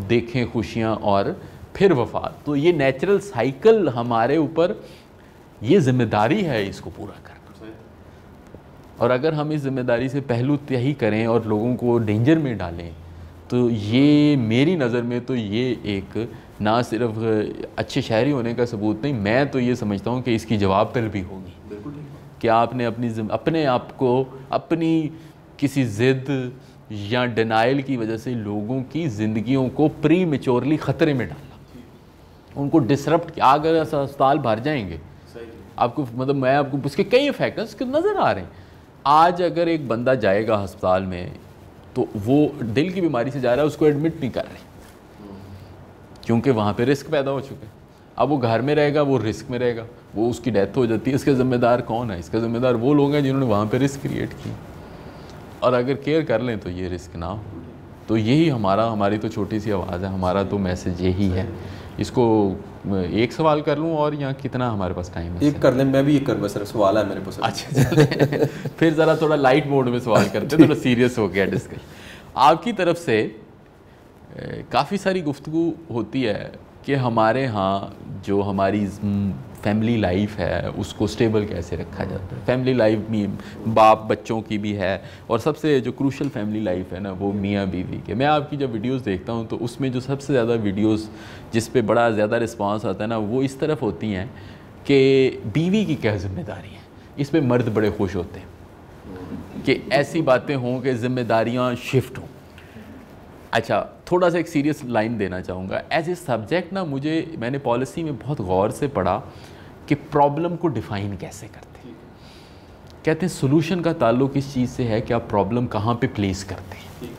Speaker 2: देखें खुशियां और फिर वफात तो ये नेचुरल साइकिल हमारे ऊपर ये जिम्मेदारी है इसको पूरा करें और अगर हम इस जिम्मेदारी से पहलू तय ही करें और लोगों को डेंजर में डालें तो ये मेरी नज़र में तो ये एक ना सिर्फ अच्छे शहरी होने का सबूत नहीं मैं तो ये समझता हूँ कि इसकी जवाब तल भी होगी कि आपने अपनी अपने आप को अपनी किसी ज़िद या डिनाइल की वजह से लोगों की ज़िंदगियों को प्री मेचोरली ख़तरे में डाला उनको डिसरप्ट किया अगर अस्पताल भर जाएंगे आपको मतलब मैं आपको उसके कई इफेक्ट उसके नज़र आ रहे हैं आज अगर एक बंदा जाएगा अस्पताल में तो वो दिल की बीमारी से जा रहा है उसको एडमिट नहीं कर रहे क्योंकि वहाँ पे रिस्क पैदा हो चुके अब वो घर में रहेगा वो रिस्क में रहेगा वो उसकी डेथ हो जाती है इसका ज़िम्मेदार कौन है इसका ज़िम्मेदार वो लोग हैं जिन्होंने वहाँ पे रिस्क क्रिएट किया और अगर केयर कर लें तो ये रिस्क ना हो तो यही हमारा हमारी तो छोटी सी आवाज़ है हमारा तो मैसेज यही है इसको एक सवाल कर लूँ और यहाँ कितना हमारे पास टाइम है एक कर लें मैं भी एक करूँगा सर सवाल है मेरे पास अच्छा फिर ज़रा थोड़ा लाइट मोड में सवाल करते हैं थोड़ा सीरियस हो गया डिस्कस आपकी तरफ से काफ़ी सारी गुफ्तु होती है कि हमारे यहाँ जो हमारी फैमिली लाइफ है उसको स्टेबल कैसे रखा जाता है फैमिली लाइफ भी बाप बच्चों की भी है और सबसे जो क्रूशल फैमिली लाइफ है ना वो मियाँ बीवी के मैं आपकी जब वीडियोस देखता हूँ तो उसमें जो सबसे ज़्यादा वीडियोस जिस पे बड़ा ज़्यादा रिस्पांस आता है ना वो इस तरफ होती हैं कि बीवी की क्या जिम्मेदारी है इस पर मर्द बड़े खुश होते हैं कि ऐसी बातें हों कि जिम्मेदारियाँ शिफ्ट हों अच्छा थोड़ा सा एक सीरियस लाइन देना चाहूँगा एज ए सब्जेक्ट ना मुझे मैंने पॉलिसी में बहुत गौर से पढ़ा कि प्रॉब्लम को डिफ़ाइन कैसे करते हैं कहते हैं सोल्यूशन का ताल्लुक इस चीज़ से है कि आप प्रॉब्लम कहाँ पे प्लेस करते हैं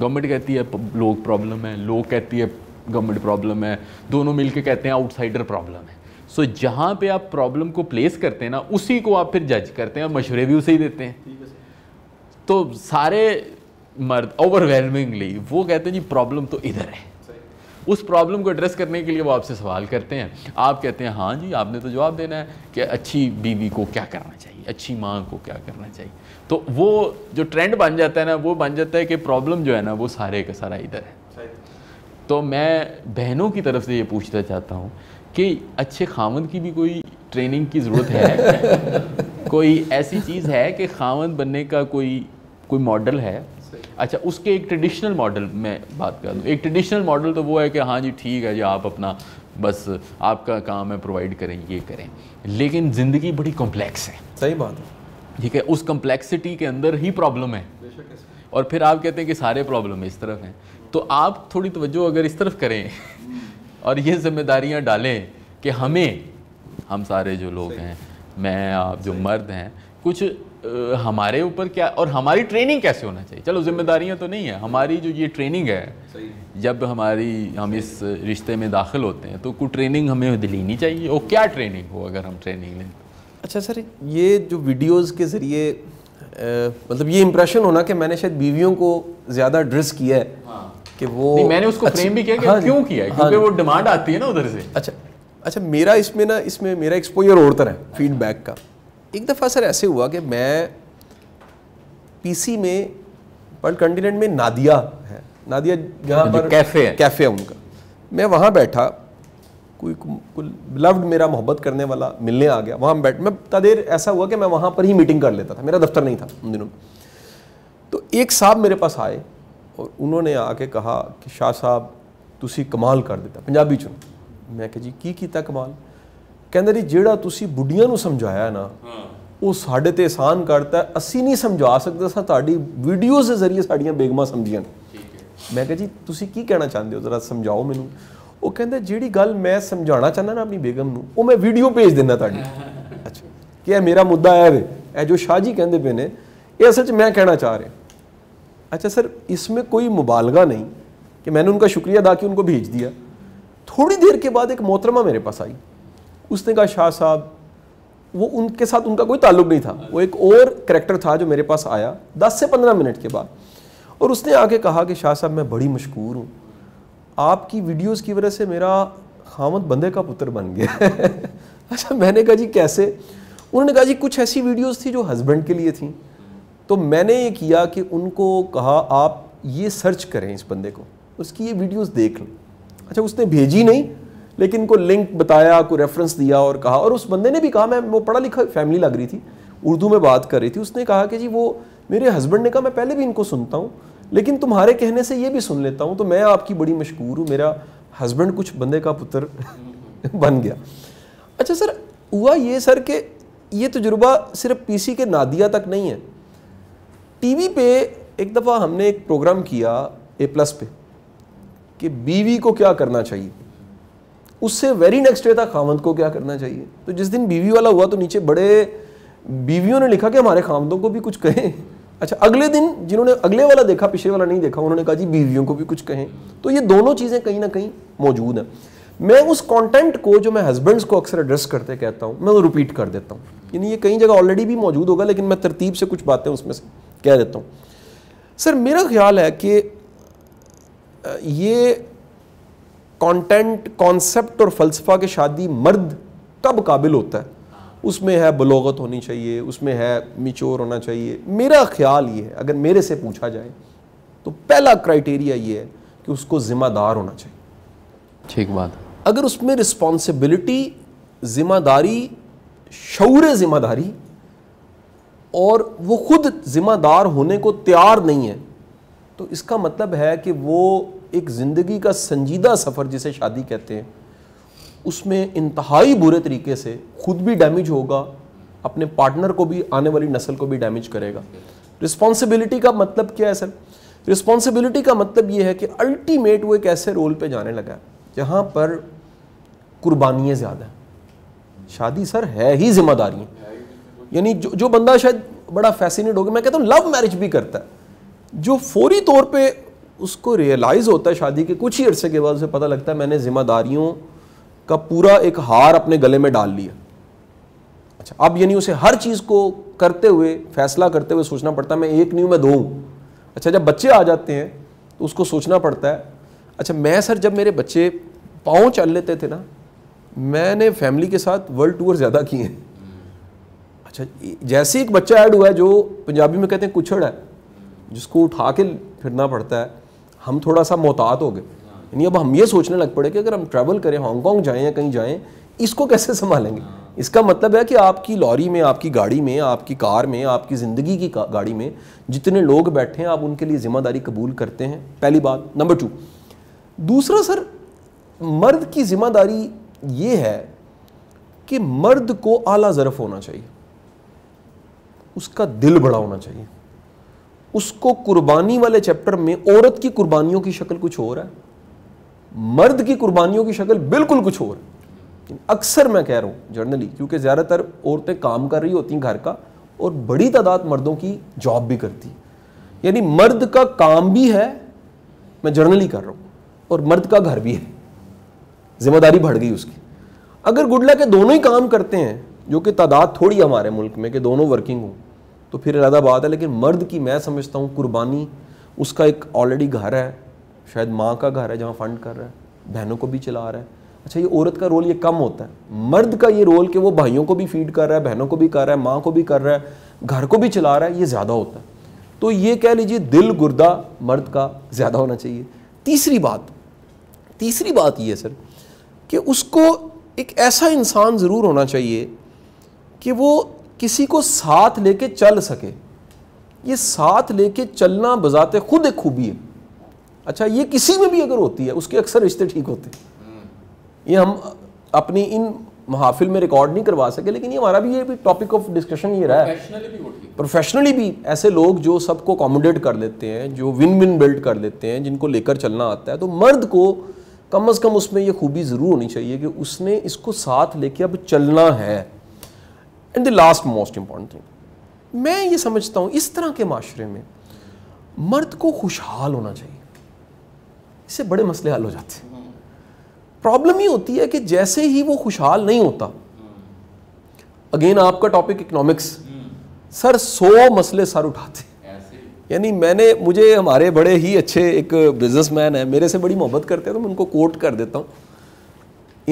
Speaker 2: गवर्नमेंट कहती है लोग प्रॉब्लम है लोग कहती है गवर्नमेंट प्रॉब्लम है दोनों मिल के कहते हैं आउटसाइडर प्रॉब्लम है सो so, जहाँ पे आप प्रॉब्लम को प्लेस करते हैं ना उसी को आप फिर जज करते हैं और मशवरे भी उसे ही देते हैं तो सारे मर्द ओवरवेलमिंगली वो कहते हैं जी प्रॉब्लम तो इधर है उस प्रॉब्लम को एड्रेस करने के लिए वो आपसे सवाल करते हैं आप कहते हैं हाँ जी आपने तो जवाब देना है कि अच्छी बीवी को क्या करना चाहिए अच्छी माँ को क्या करना चाहिए तो वो जो ट्रेंड बन जाता है ना वो बन जाता है कि प्रॉब्लम जो है ना वो सारे का सारा इधर है तो मैं बहनों की तरफ से ये पूछना चाहता हूँ कि अच्छे खामद की भी कोई ट्रेनिंग की ज़रूरत है कोई ऐसी चीज़ है कि खामद बनने का कोई कोई मॉडल है अच्छा उसके एक ट्रेडिशनल मॉडल में बात कर दूँ एक ट्रेडिशनल मॉडल तो वो है कि हाँ जी ठीक है जी आप अपना बस आपका काम है प्रोवाइड करें ये करें लेकिन ज़िंदगी बड़ी कॉम्प्लेक्स है सही बात है ठीक है उस कम्प्लेक्सिटी के अंदर ही प्रॉब्लम है और फिर आप कहते हैं कि सारे प्रॉब्लम इस तरफ हैं तो आप थोड़ी तवज्जो अगर इस तरफ करें और ये जिम्मेदारियाँ डालें कि हमें हम सारे जो लोग हैं मैं आप जो मर्द हैं कुछ हमारे ऊपर क्या और हमारी ट्रेनिंग कैसे होना चाहिए चलो जिम्मेदारियां तो नहीं है हमारी जो ये ट्रेनिंग है, जब हमारी हम इस रिश्ते में दाखिल होते हैं तो कोई ट्रेनिंग हमें लेनी चाहिए और क्या ट्रेनिंग हो अगर हम ट्रेनिंग
Speaker 1: लें अच्छा सर ये जो वीडियोस के ज़रिए मतलब ये इम्प्रेशन होना कि मैंने शायद बीवियों को ज़्यादा ड्रेस किया है हाँ। कि वो मैंने उसको अच्छा, फ्रेम भी किया कि हाँ, क्यों किया है हाँ क्योंकि वो डिमांड आती है ना उधर से अच्छा अच्छा मेरा इसमें ना इसमें मेरा एक्सपोजर और तरह है फीडबैक का एक दफ़ा सर ऐसे हुआ कि मैं पीसी में वर्ल्ड कॉन्टिनेंट में नादिया है नादिया जहाँ अच्छा, पर कैफ़े है कैफ़े है उनका मैं वहाँ बैठा कोई लव्ड मेरा मोहब्बत करने वाला मिलने आ गया वहाँ बैठ मैं तदेर ऐसा हुआ कि मैं वहाँ पर ही मीटिंग कर लेता था मेरा दफ्तर नहीं था उन दिनों में तो एक साहब मेरे पास आए और उन्होंने आके कहा कि शाह साहब तुम कमाल कर देता पंजाबी चुन मैं कह जी की कीता कमाल ਕਹਿੰਦਾ ਜੀ ਜਿਹੜਾ ਤੁਸੀਂ ਬੁੱਢੀਆਂ ਨੂੰ ਸਮਝਾਇਆ ਨਾ ਉਹ ਸਾਡੇ ਤੇ ਆਸਾਨ ਕਰਤਾ ਅਸੀਂ ਨਹੀਂ ਸਮਝਾ ਸਕਦੇ ਸਾ ਤੁਹਾਡੀ ਵੀਡੀਓਜ਼ ਦੇ ਜ਼ਰੀਏ ਸਾਡੀਆਂ ਬੇਗਮਾਂ ਸਮਝੀਆਂ ਮੈਂ ਕਿਹਾ ਜੀ ਤੁਸੀਂ ਕੀ ਕਹਿਣਾ ਚਾਹੁੰਦੇ ਹੋ ਜ਼ਰਾ ਸਮਝਾਓ ਮੈਨੂੰ ਉਹ ਕਹਿੰਦਾ ਜਿਹੜੀ ਗੱਲ ਮੈਂ ਸਮਝਾਉਣਾ ਚਾਹੁੰਦਾ ਨਾ ਆਪਣੀ ਬੇਗਮ ਨੂੰ ਉਹ ਮੈਂ ਵੀਡੀਓ ਭੇਜ ਦਿੰਦਾ ਤੁਹਾਡੀ ਅੱਛਾ ਕਿ ਇਹ ਮੇਰਾ ਮੁੱਦਾ ਹੈ ਵੇ ਇਹ ਜੋ ਸ਼ਾਹ ਜੀ ਕਹਿੰਦੇ ਪਏ ਨੇ ਇਹ ਅਸਲ 'ਚ ਮੈਂ ਕਹਿਣਾ ਚਾਹ ਰਿਹਾ ਅੱਛਾ ਸਰ ਵਿੱਚ ਕੋਈ ਮੁਬਾਲਗਾ ਨਹੀਂ ਕਿ ਮੈਨੂੰ ਉਹਨਾਂ ਦਾ ਸ਼ੁਕਰੀਆ शुक्रिया ਕਿ ਉਹਨਾਂ ਕੋ ਭੇਜ ਦਿਆ ਥੋੜੀ ਦੇਰ ਕੇ ਬਾਅਦ ਇੱਕ ਮੋਤਰਮਾ ਮੇਰੇ ਪਾਸ ਆਈ उसने कहा शाह साहब वो उनके साथ उनका कोई ताल्लुक नहीं था वो एक और करेक्टर था जो मेरे पास आया दस से पंद्रह मिनट के बाद और उसने आके कहा कि शाह साहब मैं बड़ी मशहूर हूँ आपकी वीडियोज की वजह से मेरा खामद बंदे का पुत्र बन गया अच्छा मैंने कहा जी कैसे उन्होंने कहा जी कुछ ऐसी वीडियोस थी जो हस्बैंड के लिए थी तो मैंने ये किया कि उनको कहा आप ये सर्च करें इस बंदे को उसकी ये वीडियोस देख लें अच्छा उसने भेजी नहीं लेकिन को लिंक बताया को रेफरेंस दिया और कहा और उस बंदे ने भी कहा मैं वो पढ़ा लिखा फैमिली लग रही थी उर्दू में बात कर रही थी उसने कहा कि जी वो मेरे हस्बैंड ने कहा मैं पहले भी इनको सुनता हूँ लेकिन तुम्हारे कहने से ये भी सुन लेता हूँ तो मैं आपकी बड़ी मशहूर हूँ मेरा हस्बैंड कुछ बंदे का पुत्र बन गया अच्छा सर हुआ ये सर कि ये तजुर्बा सिर्फ पीसी के नादिया तक नहीं है टीवी पे एक दफ़ा हमने एक प्रोग्राम किया ए प्लस पे कि बीवी को क्या करना चाहिए उससे वेरी नेक्स्ट डे था खामद को क्या करना चाहिए तो जिस दिन बीवी वाला हुआ तो नीचे बड़े बीवियों ने लिखा कि हमारे खामदों को भी कुछ कहें अच्छा अगले दिन जिन्होंने अगले वाला देखा पिछले वाला नहीं देखा उन्होंने कहा जी बीवियों को भी कुछ कहें तो ये दोनों चीज़ें कहीं ना कहीं मौजूद हैं मैं उस कंटेंट को जो मैं हस्बैंड्स को अक्सर एड्रेस करते कहता हूँ मैं वो रिपीट कर देता हूँ यानी ये कई जगह ऑलरेडी भी मौजूद होगा लेकिन मैं तरतीब से कुछ बातें उसमें से कह देता हूँ सर मेरा ख्याल है कि ये कंटेंट कॉन्सेप्ट और फलसफा के शादी मर्द तब काबिल होता है उसमें है बलोगत होनी चाहिए उसमें है मिचोर होना चाहिए मेरा ख्याल ये है अगर मेरे से पूछा जाए तो पहला क्राइटेरिया ये है कि उसको ज़िम्मेदार होना चाहिए ठीक बात अगर उसमें रिस्पॉन्सिबिलिटी ज़िम्मेदारी शौर ज़िम्मेदारी और वो खुद ज़िम्मेदार होने को तैयार नहीं है तो इसका मतलब है कि वो एक ज़िंदगी का संजीदा सफ़र जिसे शादी कहते हैं उसमें इंतहाई बुरे तरीके से खुद भी डैमेज होगा अपने पार्टनर को भी आने वाली नस्ल को भी डैमेज करेगा रिस्पॉन्सिबिलिटी का मतलब क्या है सर रिस्पॉन्सिबिलिटी का मतलब ये है कि अल्टीमेट वो एक ऐसे रोल पे जाने लगा है जहाँ पर कुर्बानियाँ ज़्यादा हैं शादी सर है ही जिम्मेदारी यानी जो जो बंदा शायद बड़ा फैसिनेट हो गया मैं कहता हूँ लव मैरिज भी करता है जो फौरी तौर पे उसको रियलाइज़ होता है शादी के कुछ ही अरसे के बाद उसे पता लगता है मैंने जिम्मेदारियों का पूरा एक हार अपने गले में डाल लिया अच्छा अब यानी उसे हर चीज़ को करते हुए फैसला करते हुए सोचना पड़ता है मैं एक नहीं मैं दो हूँ अच्छा जब बच्चे आ जाते हैं तो उसको सोचना पड़ता है अच्छा मैं सर जब मेरे बच्चे पाँव चल लेते थे ना मैंने फैमिली के साथ वर्ल्ड टूर ज़्यादा किए हैं अच्छा जैसे एक बच्चा ऐड हुआ है जो पंजाबी में कहते हैं कुछड़ है जिसको उठा के फिरना पड़ता है हम थोड़ा सा मोहतात हो गए यानी अब हम ये सोचने लग पड़े कि अगर हम ट्रैवल करें हांगकॉन्ग जाएँ या कहीं जाएँ इसको कैसे संभालेंगे इसका मतलब है कि आपकी लॉरी में आपकी गाड़ी में आपकी कार में आपकी ज़िंदगी की गाड़ी में जितने लोग बैठे हैं आप उनके लिए ज़िम्मेदारी कबूल करते हैं पहली बात नंबर टू दूसरा सर मर्द की ज़िम्मेदारी ये है कि मर्द को आला ज़रफ़ होना चाहिए उसका दिल बड़ा होना चाहिए उसको कुर्बानी वाले चैप्टर में औरत की कुर्बानियों की शक्ल कुछ और है मर्द की कुर्बानियों की शक्ल बिल्कुल कुछ और है अक्सर मैं कह रहा हूँ जर्नली क्योंकि ज़्यादातर औरतें काम कर रही होती हैं घर का और बड़ी तादाद मर्दों की जॉब भी करती यानी मर्द का काम भी है मैं जर्नली कर रहा हूँ और मर्द का घर भी है जिम्मेदारी बढ़ गई उसकी अगर गुडला के दोनों ही काम करते हैं जो कि तादाद थोड़ी हमारे मुल्क में कि दोनों वर्किंग हों तो फिर बात है लेकिन मर्द की मैं समझता हूँ कुर्बानी उसका एक ऑलरेडी घर है शायद माँ का घर है जहाँ फंड कर रहा है बहनों को भी चला रहा है अच्छा ये औरत का रोल ये कम होता है मर्द का ये रोल कि वो भाइयों को भी फीड कर रहा है बहनों को भी कर रहा है माँ को भी कर रहा है घर को भी चला रहा है ये ज़्यादा होता है तो ये कह लीजिए दिल गुर्दा मर्द का ज़्यादा होना चाहिए तीसरी बात तीसरी बात ये है सर कि उसको एक ऐसा इंसान ज़रूर होना चाहिए कि वो किसी को साथ लेके चल सके ये साथ लेके चलना बजाते खुद एक खूबी है अच्छा ये किसी में भी अगर होती है उसके अक्सर रिश्ते ठीक होते ये हम अपनी इन महाफिल में रिकॉर्ड नहीं करवा सके लेकिन ये हमारा भी ये भी टॉपिक ऑफ डिस्कशन ये रहा है प्रोफेशनली भी ऐसे लोग जो सबको अकोमोडेट कर लेते हैं जो विन विन बिल्ड कर लेते हैं जिनको लेकर चलना आता है तो मर्द को कम अज़ कम उसमें यह खूबी ज़रूर होनी चाहिए कि उसने इसको साथ लेके अब चलना है and the last most important thing मैं ये समझता हूं इस तरह के माशरे में मर्द को खुशहाल होना चाहिए इससे बड़े मसले हल हो जाते हैं प्रॉब्लम ही होती है कि जैसे ही वो खुशहाल नहीं होता अगेन आपका टॉपिक इकोनॉमिक्स सर सौ मसले सर उठाते यानी मैंने मुझे हमारे बड़े ही अच्छे एक बिजनेसमैन है मेरे से बड़ी मोहब्बत करते हैं तो मैं उनको कोट कर देता हूँ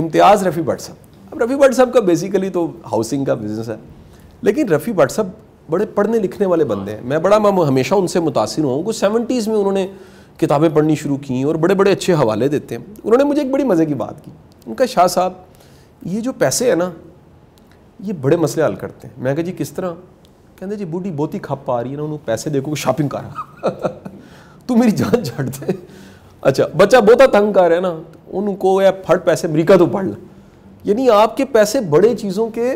Speaker 1: इम्तियाज़ रफ़ी भट्ट साहब अब रफ़ी भट्ट साहब का बेसिकली तो हाउसिंग का बिजनेस है लेकिन रफ़ी भट्ट साहब बड़े पढ़ने लिखने वाले बंदे हैं मैं बड़ा मैं हमेशा उनसे मुतासर हुआ हूँ कि सेवेंटीज़ में उन्होंने किताबें पढ़नी शुरू की और बड़े बड़े अच्छे हवाले देते हैं उन्होंने मुझे एक बड़ी मज़े की बात की उनका शाह साहब ये जो पैसे हैं ना ये बड़े मसले हल करते हैं मैं कहा जी किस तरह कहते जी बूढ़ी बहुत ही खप आ रही है ना उन्होंने पैसे देखो शॉपिंग कर रहा तू मेरी जान छड़ दे अच्छा बच्चा बहुता तंग कर रहा है ना उनको या फट पैसे अमरीका तो पढ़ ला यानी आपके पैसे बड़े चीज़ों के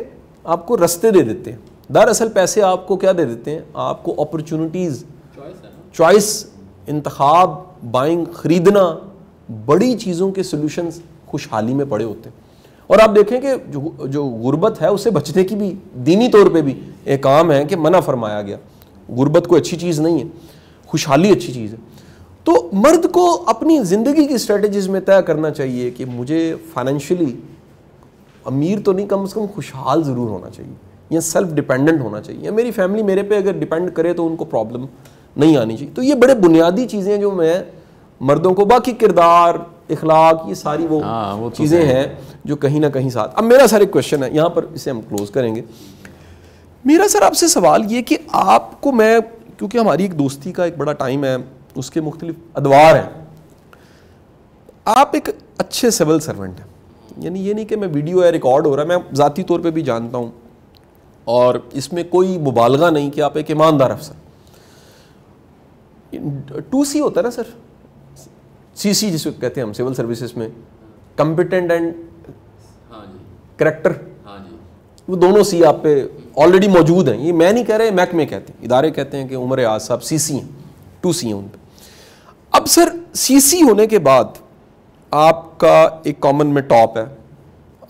Speaker 1: आपको रस्ते दे देते हैं दरअसल पैसे आपको क्या दे देते हैं आपको अपॉर्चुनिटीज़ चॉइस इंतखब बाइंग ख़रीदना बड़ी चीज़ों के सोल्यूशंस खुशहाली में पड़े होते हैं और आप देखें कि जो जो गुर्बत है उसे बचने की भी दीनी तौर पे भी एक काम है कि मना फरमाया गया गुर्बत कोई अच्छी चीज़ नहीं है खुशहाली अच्छी चीज़ है तो मर्द को अपनी ज़िंदगी की स्ट्रेटजीज में तय करना चाहिए कि मुझे फाइनेंशियली अमीर तो नहीं कम से कम खुशहाल ज़रूर होना चाहिए या सेल्फ डिपेंडेंट होना चाहिए या मेरी फैमिली मेरे पे अगर डिपेंड करे तो उनको प्रॉब्लम नहीं आनी चाहिए तो ये बड़े बुनियादी चीज़ें जो मैं मर्दों को बाकी किरदार इखलाक ये सारी वो, हाँ, वो तो चीज़ें हैं जो कहीं ना कहीं साथ अब मेरा सर एक क्वेश्चन है यहाँ पर इसे हम क्लोज करेंगे मेरा सर आपसे सवाल ये कि आपको मैं क्योंकि हमारी एक दोस्ती का एक बड़ा टाइम है उसके मुख्तलिफ अदवार हैं आप एक अच्छे सिविल सर्वेंट हैं यानी ये नहीं कि मैं वीडियो है रिकॉर्ड हो रहा है मैं ज़ाती तौर पर भी जानता हूँ और इसमें कोई मुबालगा नहीं कि आप एक ईमानदार अफसर टू सी होता है ना सर सी सी जिसको कहते हैं हम सिविल सर्विसेज में कंपिटेंट एंड हाँ करेक्टर हाँ वो दोनों सी आप पे ऑलरेडी मौजूद हैं ये मैं नहीं कह रहे मैक में कहते हैं इदारे कहते हैं कि उमर आज साहब सी सी हैं टू सी हैं उन पर अब सर सी सी होने के बाद आपका एक कॉमन में टॉप है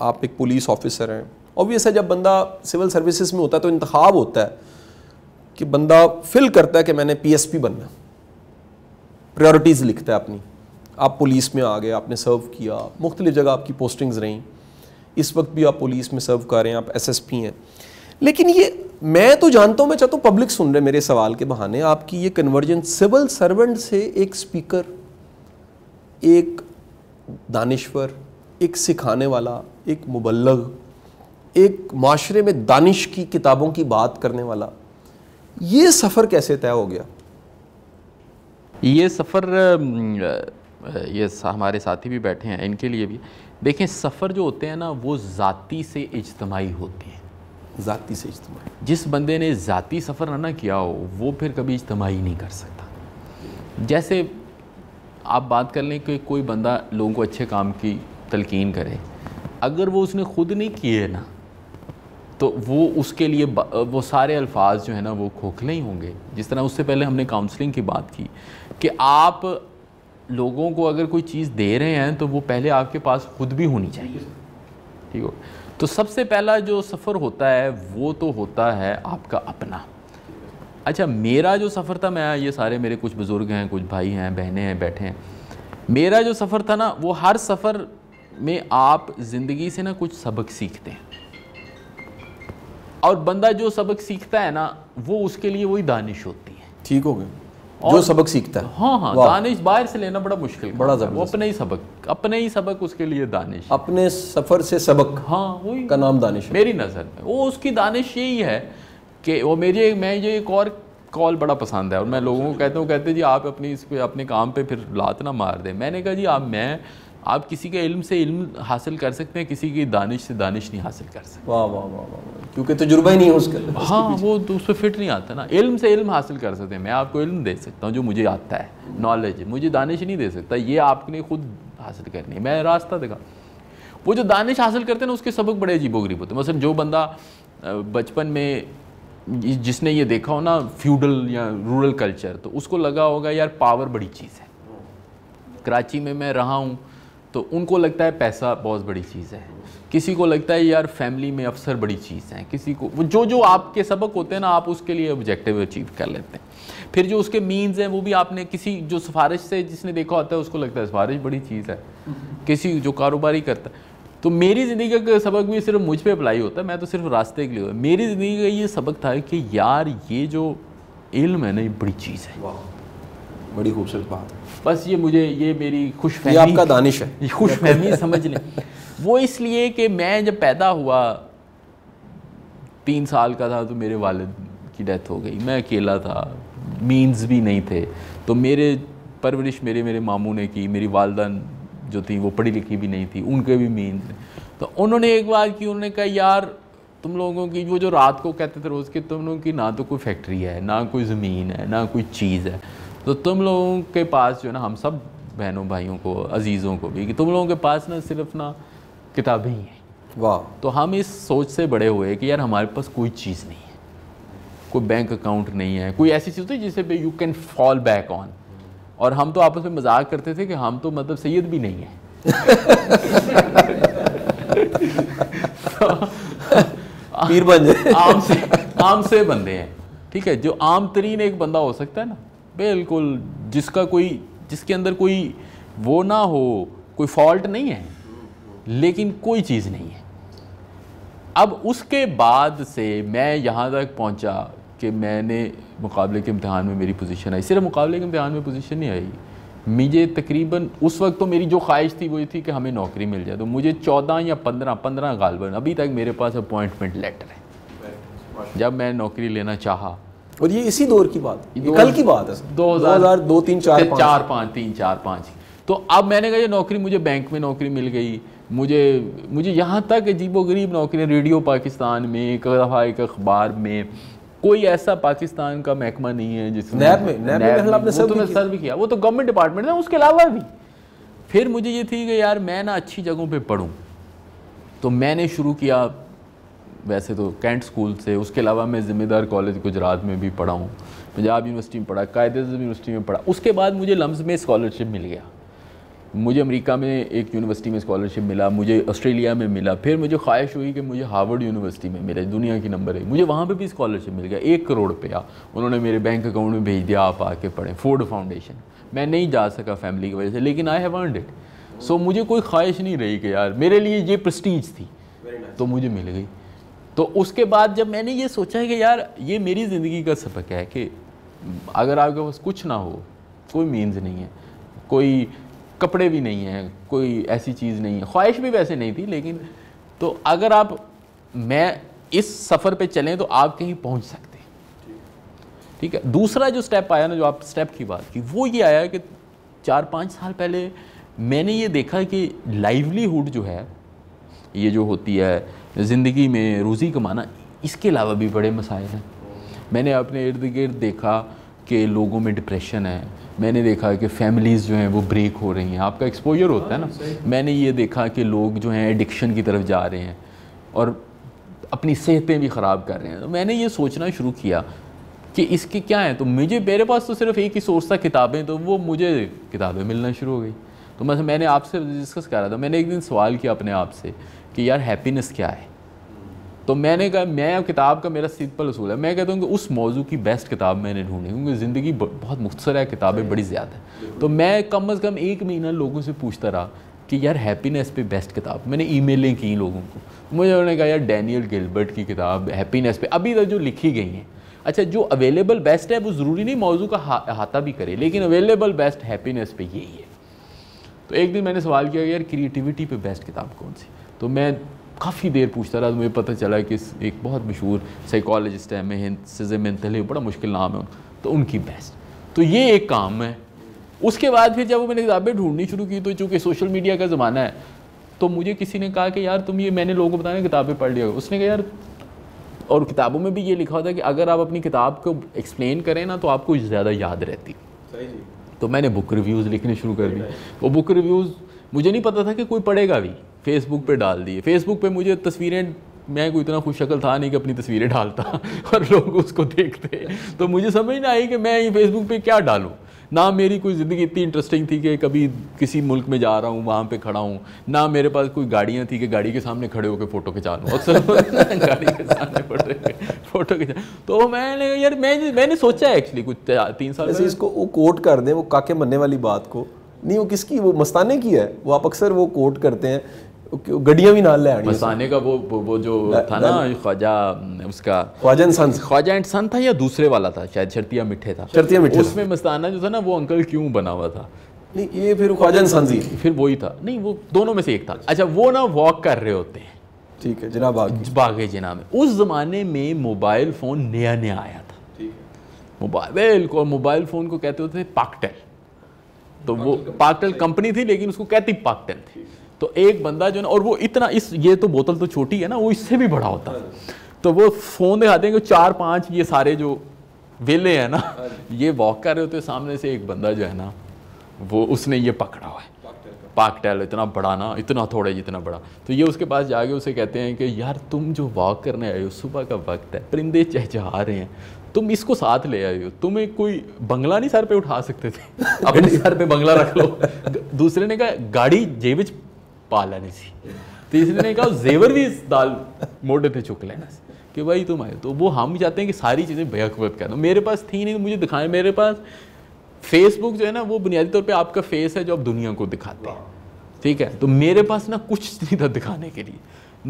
Speaker 1: आप एक पुलिस ऑफिसर हैं ऑब्वियस है जब बंदा सिविल सर्विसेज में होता है तो इंतखाब होता है कि बंदा फिल करता है कि मैंने पीएसपी बनना प्रायोरिटीज़ लिखता है अपनी आप पुलिस में आ गए आपने सर्व किया मुख्तलिफ जगह आपकी पोस्टिंग्स रहीं इस वक्त भी आप पुलिस में सर्व कर रहे हैं आप एसएसपी हैं लेकिन ये मैं तो जानता हूँ मैं चाहता हूँ पब्लिक सुन रहे मेरे सवाल के बहाने आपकी ये कन्वर्जन सिविल सर्वेंट से एक स्पीकर एक दानश्वर एक सिखाने वाला एक मुबलग एक माशरे में दानिश की किताबों की बात करने वाला ये सफ़र कैसे तय हो गया
Speaker 2: ये सफ़र ये हमारे साथी भी बैठे हैं इनके लिए भी देखें सफ़र जो होते हैं ना वो ज़ाती से इजतमाही होते हैं ज़ाती से इजतमाही जिस बंदे ने ज़ाती सफ़र ना किया हो वो फिर कभी इजतमाही नहीं कर सकता जैसे आप बात कर लें कि कोई बंदा लोगों को अच्छे काम की तलकिन करे अगर वो उसने ख़ुद नहीं किए ना तो वो उसके लिए वो सारे अल्फाज जो है ना वो खोखले ही होंगे जिस तरह उससे पहले हमने काउंसलिंग की बात की कि आप लोगों को अगर कोई चीज़ दे रहे हैं तो वो पहले आपके पास खुद भी होनी चाहिए ठीक हो तो सबसे पहला जो सफ़र होता है वो तो होता है आपका अपना अच्छा मेरा जो सफ़र था मैं ये सारे मेरे कुछ बुज़ुर्ग हैं कुछ भाई हैं बहनें हैं बैठे हैं मेरा जो सफ़र था ना वो हर सफ़र में आप ज़िंदगी से ना कुछ सबक सीखते हैं और बंदा जो सबक सीखता है ना वो उसके लिए वही दानिश होती है ठीक हो गया जो सबक
Speaker 1: सीखता है हाँ हाँ दानिश
Speaker 2: बाहर से लेना बड़ा मुश्किल बड़ा वो अपने ही सबक अपने ही सबक उसके लिए दानिश अपने सफ़र से सबक हाँ वही का नाम दानिश मेरी नज़र में वो उसकी दानिश यही है कि वो मेरी मैं ये एक और कॉल बड़ा पसंद है और मैं लोगों को कहता हूँ कहते जी आप अपनी इस पे अपने काम पे फिर लात ना मार दें मैंने कहा जी आप मैं आप किसी के इल्म से इल्म हासिल कर सकते हैं किसी की दानिश से दानिश नहीं हासिल कर सकते
Speaker 1: वाह वाह वाह वाह क्योंकि तजुर्बा ही नहीं है उसका
Speaker 2: हाँ वो तो उस पर फिट नहीं आता ना इल्म से इल्म हासिल कर सकते हैं मैं आपको इल्म दे सकता हूँ जो मुझे आता है नॉलेज मुझे दानिश नहीं दे सकता ये आपने खुद हासिल करनी है मैं रास्ता देखा वो जो दानिश हासिल करते हैं ना उसके सबक बड़े अजीबो गरीब होते हैं मसल मतलब जो बंदा बचपन में जिसने ये देखा हो ना फ्यूडल या रूरल कल्चर तो उसको लगा होगा यार पावर बड़ी चीज़ है कराची में मैं रहा हूँ तो उनको लगता है पैसा बहुत बड़ी चीज़ है किसी को लगता है यार फैमिली में अफसर बड़ी चीज़ है किसी को वो जो जो आपके सबक होते हैं ना आप उसके लिए ऑब्जेक्टिव अचीव कर लेते हैं फिर जो उसके मीन्स हैं वो भी आपने किसी जो सिफारिश से जिसने देखा होता है उसको लगता है सिफारिश बड़ी चीज़ है किसी जो कारोबारी करता है तो मेरी ज़िंदगी का सबक भी सिर्फ मुझ पर अप्लाई होता है मैं तो सिर्फ रास्ते के लिए हुआ मेरी ज़िंदगी का ये सबक था कि यार ये जो इल्म है ना ये बड़ी चीज़ है
Speaker 1: बड़ी खूबसूरत बात है
Speaker 2: बस ये मुझे ये मेरी खुश फहमी आपका दानिश है खुश फहमी समझ लें वो इसलिए कि मैं जब पैदा हुआ तीन साल का था तो मेरे वालद की डेथ हो गई मैं अकेला था मीन्स भी नहीं थे तो मेरे परवरिश मेरे मेरे मामू ने की मेरी वालदा जो थी वो पढ़ी लिखी भी नहीं थी उनके भी मीन्स तो उन्होंने एक बात की उन्होंने कहा यार तुम लोगों की वो जो रात को कहते थे रोज़ कि तुम लोगों की ना तो कोई फैक्ट्री है ना कोई ज़मीन है ना कोई चीज़ है तो तुम लोगों के पास जो है ना हम सब बहनों भाइयों को अजीज़ों को भी कि तुम लोगों के पास ना सिर्फ ना किताबें ही हैं वाह तो हम इस सोच से बड़े हुए कि यार हमारे पास कोई चीज़ नहीं है कोई बैंक अकाउंट नहीं है कोई ऐसी चीज़ नहीं जिससे पे you can fall back on और हम तो आपस में मजाक करते थे कि हम तो मतलब सैयद भी नहीं है पीर बन आम से आम से बंदे हैं ठीक है जो आम तरीन एक बंदा हो सकता है ना बिल्कुल जिसका कोई जिसके अंदर कोई वो ना हो कोई फॉल्ट नहीं है लेकिन कोई चीज़ नहीं है अब उसके बाद से मैं यहाँ तक पहुँचा कि मैंने मुकाबले के इम्तहान में मेरी पोजीशन आई सिर्फ मुकाबले के इम्तहान में पोजीशन नहीं आई मुझे तकरीबन उस वक्त तो मेरी जो ख्वाहिश थी वो ये थी कि हमें नौकरी मिल जाए तो मुझे चौदह या पंद्रह पंद्रह गालबन अभी तक मेरे पास अपॉइंटमेंट लेटर है जब मैं नौकरी लेना चाहा
Speaker 1: और ये इसी दौर की बात कल की बात है दो हज़ार दो तीन चार चार
Speaker 2: पाँच तीन चार पाँच तो अब मैंने कहा ये नौकरी मुझे बैंक में नौकरी मिल गई मुझे मुझे यहाँ तक अजीब व गरीब नौकरियाँ रेडियो पाकिस्तान में एक दफ़ा एक अखबार में कोई ऐसा पाकिस्तान का महकमा नहीं है जिसने नैब सर्व तो किया।, भी किया वो तो गवर्नमेंट डिपार्टमेंट है उसके अलावा भी फिर मुझे ये थी कि यार मैं ना अच्छी जगहों पे पढ़ूँ तो मैंने शुरू किया वैसे तो कैंट स्कूल से उसके अलावा मैं ज़िम्मेदार कॉलेज गुजरात में भी पढ़ा हूँ पंजाब यूनिवर्सिटी में पढ़ा कायद यूनिवर्सिटी में पढ़ा उसके बाद मुझे लम्स में स्कॉलरशिप मिल गया मुझे अमेरिका में एक यूनिवर्सिटी में स्कॉलरशिप मिला मुझे ऑस्ट्रेलिया में मिला फिर मुझे ख्वाहिश हुई कि मुझे हार्वर्ड यूनिवर्सिटी में मिला दुनिया की नंबर है मुझे वहाँ पे भी स्कॉलरशिप मिल गया एक करोड़ रुपया उन्होंने मेरे बैंक अकाउंट में भेज दिया आप आके पढ़ें फोर्ड फाउंडेशन मैं नहीं जा सका फैमिली की वजह से लेकिन I have earned it so मुझे कोई ख्वाहिश नहीं रही कि यार मेरे लिए ये प्रस्टीज थी तो मुझे मिल गई तो उसके बाद जब मैंने ये सोचा कि यार ये मेरी ज़िंदगी का सबक है कि अगर आपके पास कुछ ना हो कोई मीन्स नहीं है कोई कपड़े भी नहीं हैं कोई ऐसी चीज़ नहीं है ख्वाहिश भी वैसे नहीं थी लेकिन तो अगर आप मैं इस सफ़र पे चलें तो आप कहीं पहुंच सकते हैं ठीक है दूसरा जो स्टेप आया ना जो आप स्टेप की बात की वो ये आया कि चार पाँच साल पहले मैंने ये देखा कि लाइवलीहुड जो है ये जो होती है ज़िंदगी में रोज़ी कमाना इसके अलावा भी बड़े मसाइल हैं मैंने अपने इर्द गिर्द देखा कि लोगों में डिप्रेशन है मैंने देखा कि फैमिलीज़ जो हैं वो ब्रेक हो रही हैं आपका एक्सपोजर होता है ना हाँ, मैंने ये देखा कि लोग जो हैं एडिक्शन की तरफ जा रहे हैं और अपनी सेहतें भी ख़राब कर रहे हैं तो मैंने ये सोचना शुरू किया कि इसके क्या हैं तो मुझे मेरे पास तो सिर्फ एक ही सोर्स था किताबें तो वो मुझे किताबें मिलना शुरू हो गई तो मैं मैंने आपसे डिस्कस करा था मैंने एक दिन सवाल किया अपने आप से कि यार हैप्पीनेस क्या है तो मैंने कहा मैं किताब का मेरा सिंपल असूल है मैं कहता हूँ कि उस मौजू की बेस्ट किताब मैंने ढूंढी क्योंकि ज़िंदगी बहुत मुख्तर है किताबें बड़ी ज़्यादा है तो मैं कम अज़ कम एक महीना लोगों से पूछता रहा कि यार हैप्पीनेस पे बेस्ट किताब मैंने ईमेलें की लोगों को मुझे उन्होंने कहा यार डैनियल गिलबर्ट की किताब हैप्पीनेस पे अभी तक तो जो लिखी गई हैं अच्छा जो अवेलेबल बेस्ट है वो ज़रूरी नहीं मौजू का अहाता भी करे लेकिन अवेलेबल बेस्ट हैप्पीनेस पे यही है तो एक दिन मैंने सवाल किया यार क्रिएटिविटी पे बेस्ट किताब कौन सी तो मैं काफ़ी देर पूछता रहा तो मुझे पता चला कि एक बहुत मशहूर साइकोलॉजिस्ट है मेहन सिजे मेंतले बड़ा मुश्किल नाम है तो उनकी बेस्ट तो ये एक काम है उसके बाद फिर जब मैंने किताबें ढूंढनी शुरू की तो चूँकि सोशल मीडिया का ज़माना है तो मुझे किसी ने कहा कि यार तुम ये मैंने लोगों को बताया किताबें पढ़ लिया उसने कहा यार और किताबों में भी ये लिखा होता है कि अगर आप अपनी किताब को एक्सप्लेन करें ना तो आपको ज़्यादा याद रहती तो मैंने बुक रिव्यूज़ लिखने शुरू कर दिए वो बुक रिव्यूज़ मुझे नहीं पता था कि कोई पढ़ेगा भी फेसबुक पे डाल दिए फेसबुक पे मुझे तस्वीरें मैं कोई इतना खुश शक्ल था नहीं कि अपनी तस्वीरें डालता और लोग उसको देखते तो मुझे समझ नहीं आई कि मैं ये फेसबुक पे क्या डालूं ना मेरी कोई ज़िंदगी इतनी इंटरेस्टिंग थी कि कभी किसी मुल्क में जा रहा हूँ वहाँ पे खड़ा हूँ ना मेरे पास कोई गाड़ियाँ थी कि गाड़ी के सामने खड़े होकर फ़ोटो खिंचा लूँ अक्सर गाड़ी के सामने
Speaker 1: फ़ोटो खिंचा तो मैंने यार मैं मैंने सोचा एक्चुअली कुछ तीन साल से इसको वो कोट कर दें वो काके मरने वाली बात को नहीं वो किसकी वो मस्ताने की है वो आप अक्सर वो कोट करते हैं गड्डिया भी नाल ले मसाने
Speaker 2: का वो वो जो था ना ख्वाजा उसका ख्वाजा इंसान ख्वाजा इंसान था या दूसरे वाला था शायद शर्तिया मिठे था शर्तिया मिठे उसमें मस्ताना जो था ना वो अंकल क्यों बना हुआ था नहीं ये फिर ख्वाजा इंसान इंसानजी फिर वही था नहीं वो दोनों में से एक था अच्छा वो ना वॉक कर रहे होते हैं ठीक है जनाब बागे जना में उस ज़माने में मोबाइल फ़ोन नया नया आया था मोबाइल को मोबाइल फ़ोन को कहते होते थे पाकटेल तो वो पाकटेल कंपनी थी लेकिन उसको कहती पाकटेल थी तो एक बंदा जो ना और वो इतना इस ये तो बोतल तो छोटी है ना वो इससे भी बड़ा होता है तो वो फ़ोन दिखाते हैं कि चार पांच ये सारे जो वेले हैं ना ये वॉक कर रहे होते सामने से एक बंदा जो है ना वो उसने ये पकड़ा हुआ है पाक टैल इतना बड़ा ना इतना थोड़ा जितना बड़ा तो ये उसके पास जाके उसे कहते हैं कि यार तुम जो वॉक करने आए हो सुबह का वक्त है परिंदे चहचहा रहे हैं तुम इसको साथ ले आए हो तुम्हें कोई बंगला नहीं सर पे उठा सकते थे अपने सर पे बंगला रख लो दूसरे ने कहा गाड़ी जेबिज पाला नहीं सी तो इसलिए नहीं कहा जेवर भी इस दाल मोटे थे लेना कि भाई तुम आए तो वो हम चाहते हैं कि सारी चीज़ें बेहकूबत कर दो मेरे पास थी नहीं तो मुझे दिखाएं मेरे पास फेसबुक जो है ना वो बुनियादी तौर पर आपका फेस है जो आप दुनिया को दिखाते हैं ठीक है तो मेरे पास ना कुछ नहीं था दिखाने के लिए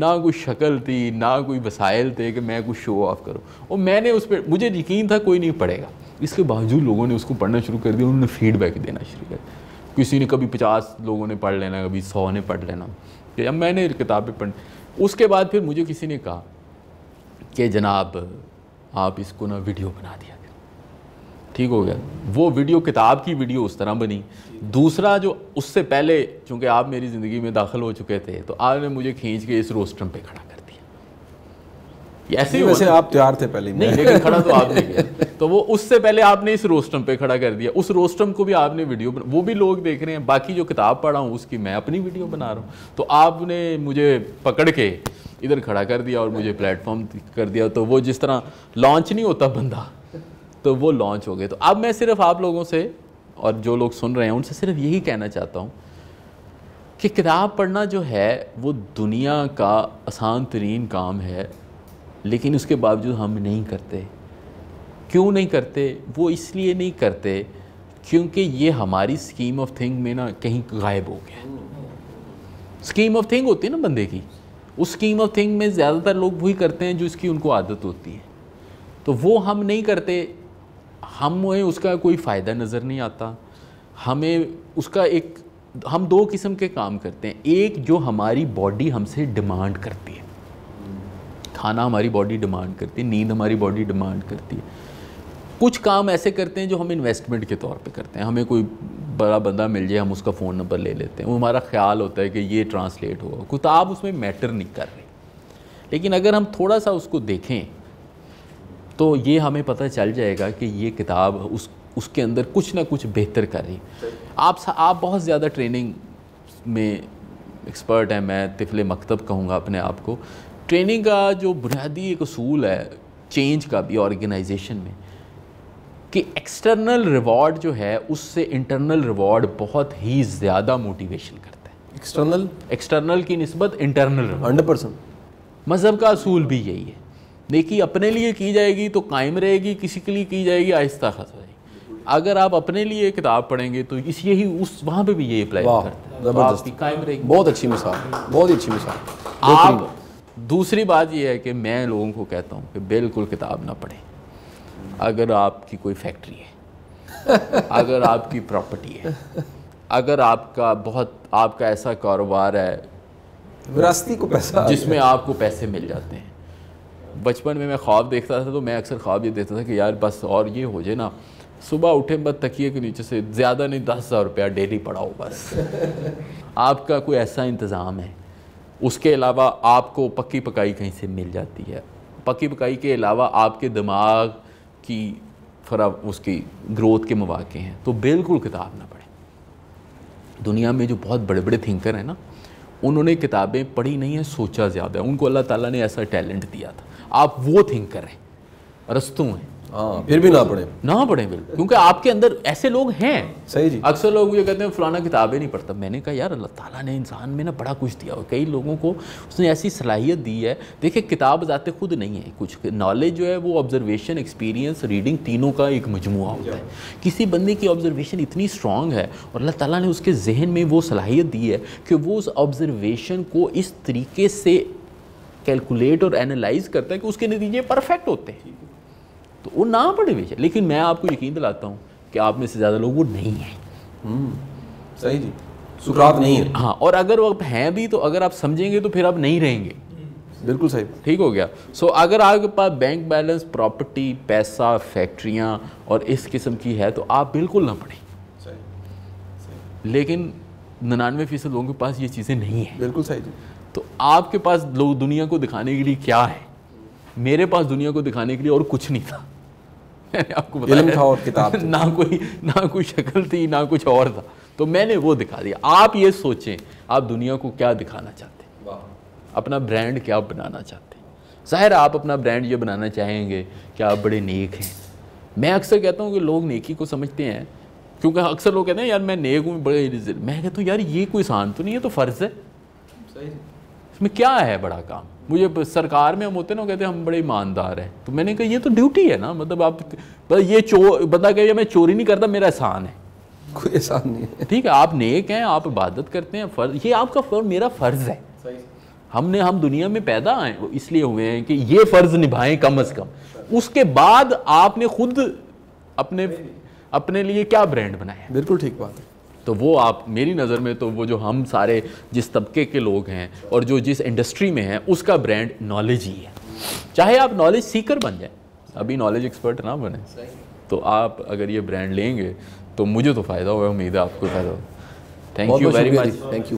Speaker 2: ना कोई शक्ल थी ना कोई वसायल थे कि मैं कुछ शो ऑफ करूँ और मैंने उस पर मुझे यकीन था कोई नहीं पढ़ेगा इसके बावजूद लोगों ने उसको पढ़ना शुरू कर दिया उन्होंने फीडबैक देना शुरू कर दिया किसी ने कभी पचास लोगों ने पढ़ लेना कभी सौ ने पढ़ लेना कि अब मैंने किताबें पढ़ उसके बाद फिर मुझे किसी ने कहा कि जनाब आप इसको ना वीडियो बना दिया ठीक हो गया वो वीडियो किताब की वीडियो उस तरह बनी दूसरा जो उससे पहले चूँकि आप मेरी ज़िंदगी में दाखिल हो चुके थे तो आपने मुझे खींच के इस रोस्टम पे खड़ा कर
Speaker 1: दिया
Speaker 2: ऐसे ही वैसे आप तैयार थे पहले नहीं लेकिन खड़ा तो आप किया तो वो उससे पहले आपने इस रोस्टम पे खड़ा कर दिया उस रोस्टम को भी आपने वीडियो वो भी लोग देख रहे हैं बाकी जो किताब पढ़ा हूँ उसकी मैं अपनी वीडियो बना रहा हूँ तो आपने मुझे पकड़ के इधर खड़ा कर दिया और मुझे प्लेटफॉर्म कर दिया तो वो जिस तरह लॉन्च नहीं होता बंदा तो वो लॉन्च हो गए तो अब मैं सिर्फ आप लोगों से और जो लोग सुन रहे हैं उनसे सिर्फ यही कहना चाहता हूँ कि किताब पढ़ना जो है वो दुनिया का आसान तरीन काम है लेकिन उसके बावजूद हम नहीं करते क्यों नहीं करते वो इसलिए नहीं करते क्योंकि ये हमारी स्कीम ऑफ थिंग में ना कहीं गायब हो गया स्कीम ऑफ थिंग होती है ना बंदे की उस स्कीम ऑफ थिंग में ज़्यादातर लोग वही करते हैं जो इसकी उनको आदत होती है तो वो हम नहीं करते हमें उसका कोई फ़ायदा नज़र नहीं आता हमें उसका एक हम दो किस्म के काम करते हैं एक जो हमारी बॉडी हमसे डिमांड करती है खाना हमारी बॉडी डिमांड करती है नींद हमारी बॉडी डिमांड करती है कुछ काम ऐसे करते हैं जो हम इन्वेस्टमेंट के तौर पे करते हैं हमें कोई बड़ा बंदा मिल जाए हम उसका फ़ोन नंबर ले लेते हैं वो हमारा ख्याल होता है कि ये ट्रांसलेट होगा किताब उसमें मैटर नहीं कर रही लेकिन अगर हम थोड़ा सा उसको देखें तो ये हमें पता चल जाएगा कि ये किताब उस उसके अंदर कुछ ना कुछ बेहतर कर रही आप आप बहुत ज़्यादा ट्रेनिंग में एक्सपर्ट हैं मैं तिफले मकतब कहूँगा अपने आप को ट्रेनिंग का जो बुनियादी एक असूल है चेंज का भी ऑर्गेनाइजेशन में कि एक्सटर्नल रिवॉर्ड जो है उससे इंटरनल रिवॉर्ड बहुत ही ज़्यादा मोटिवेशन करता है एक्सटर्नल एक्सटर्नल की नस्बत इंटरनल हंड्रेड परसेंट मज़हब का असूल भी यही है देखिए अपने लिए की जाएगी तो कायम रहेगी किसी के लिए की जाएगी आहिस्ता खास जाएगी अगर आप अपने लिए किताब पढ़ेंगे तो इस यही उस वहाँ पे भी यही अप्लाई करते हैं तो आपकी कायम रहेगी
Speaker 1: बहुत अच्छी मिसाल बहुत ही अच्छी मिसाल आप
Speaker 2: दूसरी बात यह है कि मैं लोगों को कहता हूँ कि बिल्कुल किताब ना पढ़ें अगर आपकी कोई फैक्ट्री है अगर आपकी प्रॉपर्टी है अगर आपका बहुत आपका ऐसा कारोबार है
Speaker 1: विरासती को पैसा जिसमें
Speaker 2: आपको पैसे मिल जाते हैं बचपन में मैं ख्वाब देखता था तो मैं अक्सर ख्वाब ये देखता था कि यार बस और ये हो जाए ना सुबह उठे बस तकिए के नीचे से ज़्यादा नहीं दस हज़ार रुपया डेली पड़ाओ बस आपका कोई ऐसा इंतज़ाम है उसके अलावा आपको पक्की पकाई कहीं से मिल जाती है पक्की पकाई के अलावा आपके दिमाग की फरा उसकी ग्रोथ के मौाक़े हैं तो बिल्कुल किताब ना पढ़ें दुनिया में जो बहुत बड़े बड़े थिंकर हैं ना उन्होंने किताबें पढ़ी नहीं हैं सोचा ज़्यादा है उनको अल्लाह ताला ने ऐसा टैलेंट दिया था आप वो थिंकर हैं रस्तों हैं हाँ, हाँ फिर भी ना पढ़े ना पढ़ें बिल्कुल क्योंकि आपके अंदर ऐसे लोग हैं सही जी अक्सर लोग ये कहते हैं फलाना किताबें नहीं पढ़ता मैंने कहा यार अल्लाह ताला ने इंसान में ना बड़ा कुछ दिया और कई लोगों को उसने ऐसी सलाहियत दी है देखिए किताब ज़ाते खुद नहीं है कुछ नॉलेज जो है वो ऑब्जर्वेशन एक्सपीरियंस रीडिंग तीनों का एक मजमू होता है किसी बंदे की ऑब्जर्वेशन इतनी स्ट्रांग है और अल्लाह ताला ने उसके जहन में वो सलाहियत दी है कि वो उस ऑब्जर्वेशन को इस तरीके से कैलकुलेट और एनालाइज करता है कि उसके नतीजे परफेक्ट होते हैं तो वो ना पढ़े हुए लेकिन मैं आपको यकीन दिलाता हूँ कि आप में से ज़्यादा लोग
Speaker 1: वो नहीं हैं हम्म, सही जी सुखरात नहीं है हाँ
Speaker 2: और अगर वो आप हैं भी तो अगर आप समझेंगे तो फिर आप नहीं रहेंगे बिल्कुल सही ठीक हो गया सो so, अगर आपके पास बैंक बैलेंस प्रॉपर्टी पैसा फैक्ट्रियाँ और इस किस्म की है तो आप बिल्कुल ना पढ़ें लेकिन निन्यानवे फीसद लोगों के पास ये चीज़ें नहीं हैं बिल्कुल सही तो आपके पास लोग दुनिया को दिखाने के लिए क्या है मेरे पास दुनिया को दिखाने के लिए और कुछ नहीं था मैंने आपको बताया था और किताब ना कोई ना कोई शक्ल थी ना कुछ और था तो मैंने वो दिखा दिया आप ये सोचें आप दुनिया को क्या दिखाना चाहते अपना ब्रांड क्या बनाना चाहते ज़ाहिर आप अपना ब्रांड ये बनाना चाहेंगे कि आप बड़े नेक हैं मैं अक्सर कहता हूँ कि लोग नेकी को समझते हैं क्योंकि अक्सर लोग कहते हैं यार मैं नेक हूँ बड़े मैं कहता हूँ यार ये कोई आसान तो नहीं है तो फ़र्ज़ है
Speaker 3: इसमें
Speaker 2: क्या है बड़ा काम मुझे सरकार में हम होते ना वो कहते हम बड़े ईमानदार हैं तो मैंने कहा ये तो ड्यूटी है ना मतलब आप ये चोर बंदा कह मैं चोरी नहीं करता मेरा एहसान है कोई एहसान नहीं है ठीक है आप नेक हैं आप इबादत करते हैं फर्ज ये आपका फर्ज मेरा फ़र्ज़ है हमने हम दुनिया में पैदा आए इसलिए हुए हैं कि ये फ़र्ज़ निभाएं कम अज़ कम उसके बाद आपने खुद अपने अपने लिए क्या ब्रांड बनाया बिल्कुल ठीक बात है तो वो आप मेरी नज़र में तो वो जो हम सारे जिस तबके के लोग हैं और जो जिस इंडस्ट्री में हैं उसका ब्रांड नॉलेज ही है चाहे आप नॉलेज सीकर बन जाए अभी नॉलेज एक्सपर्ट ना बने तो आप अगर ये ब्रांड लेंगे तो मुझे तो फ़ायदा होगा उम्मीद है आपको फ़ायदा होगा thank you very much thank
Speaker 1: you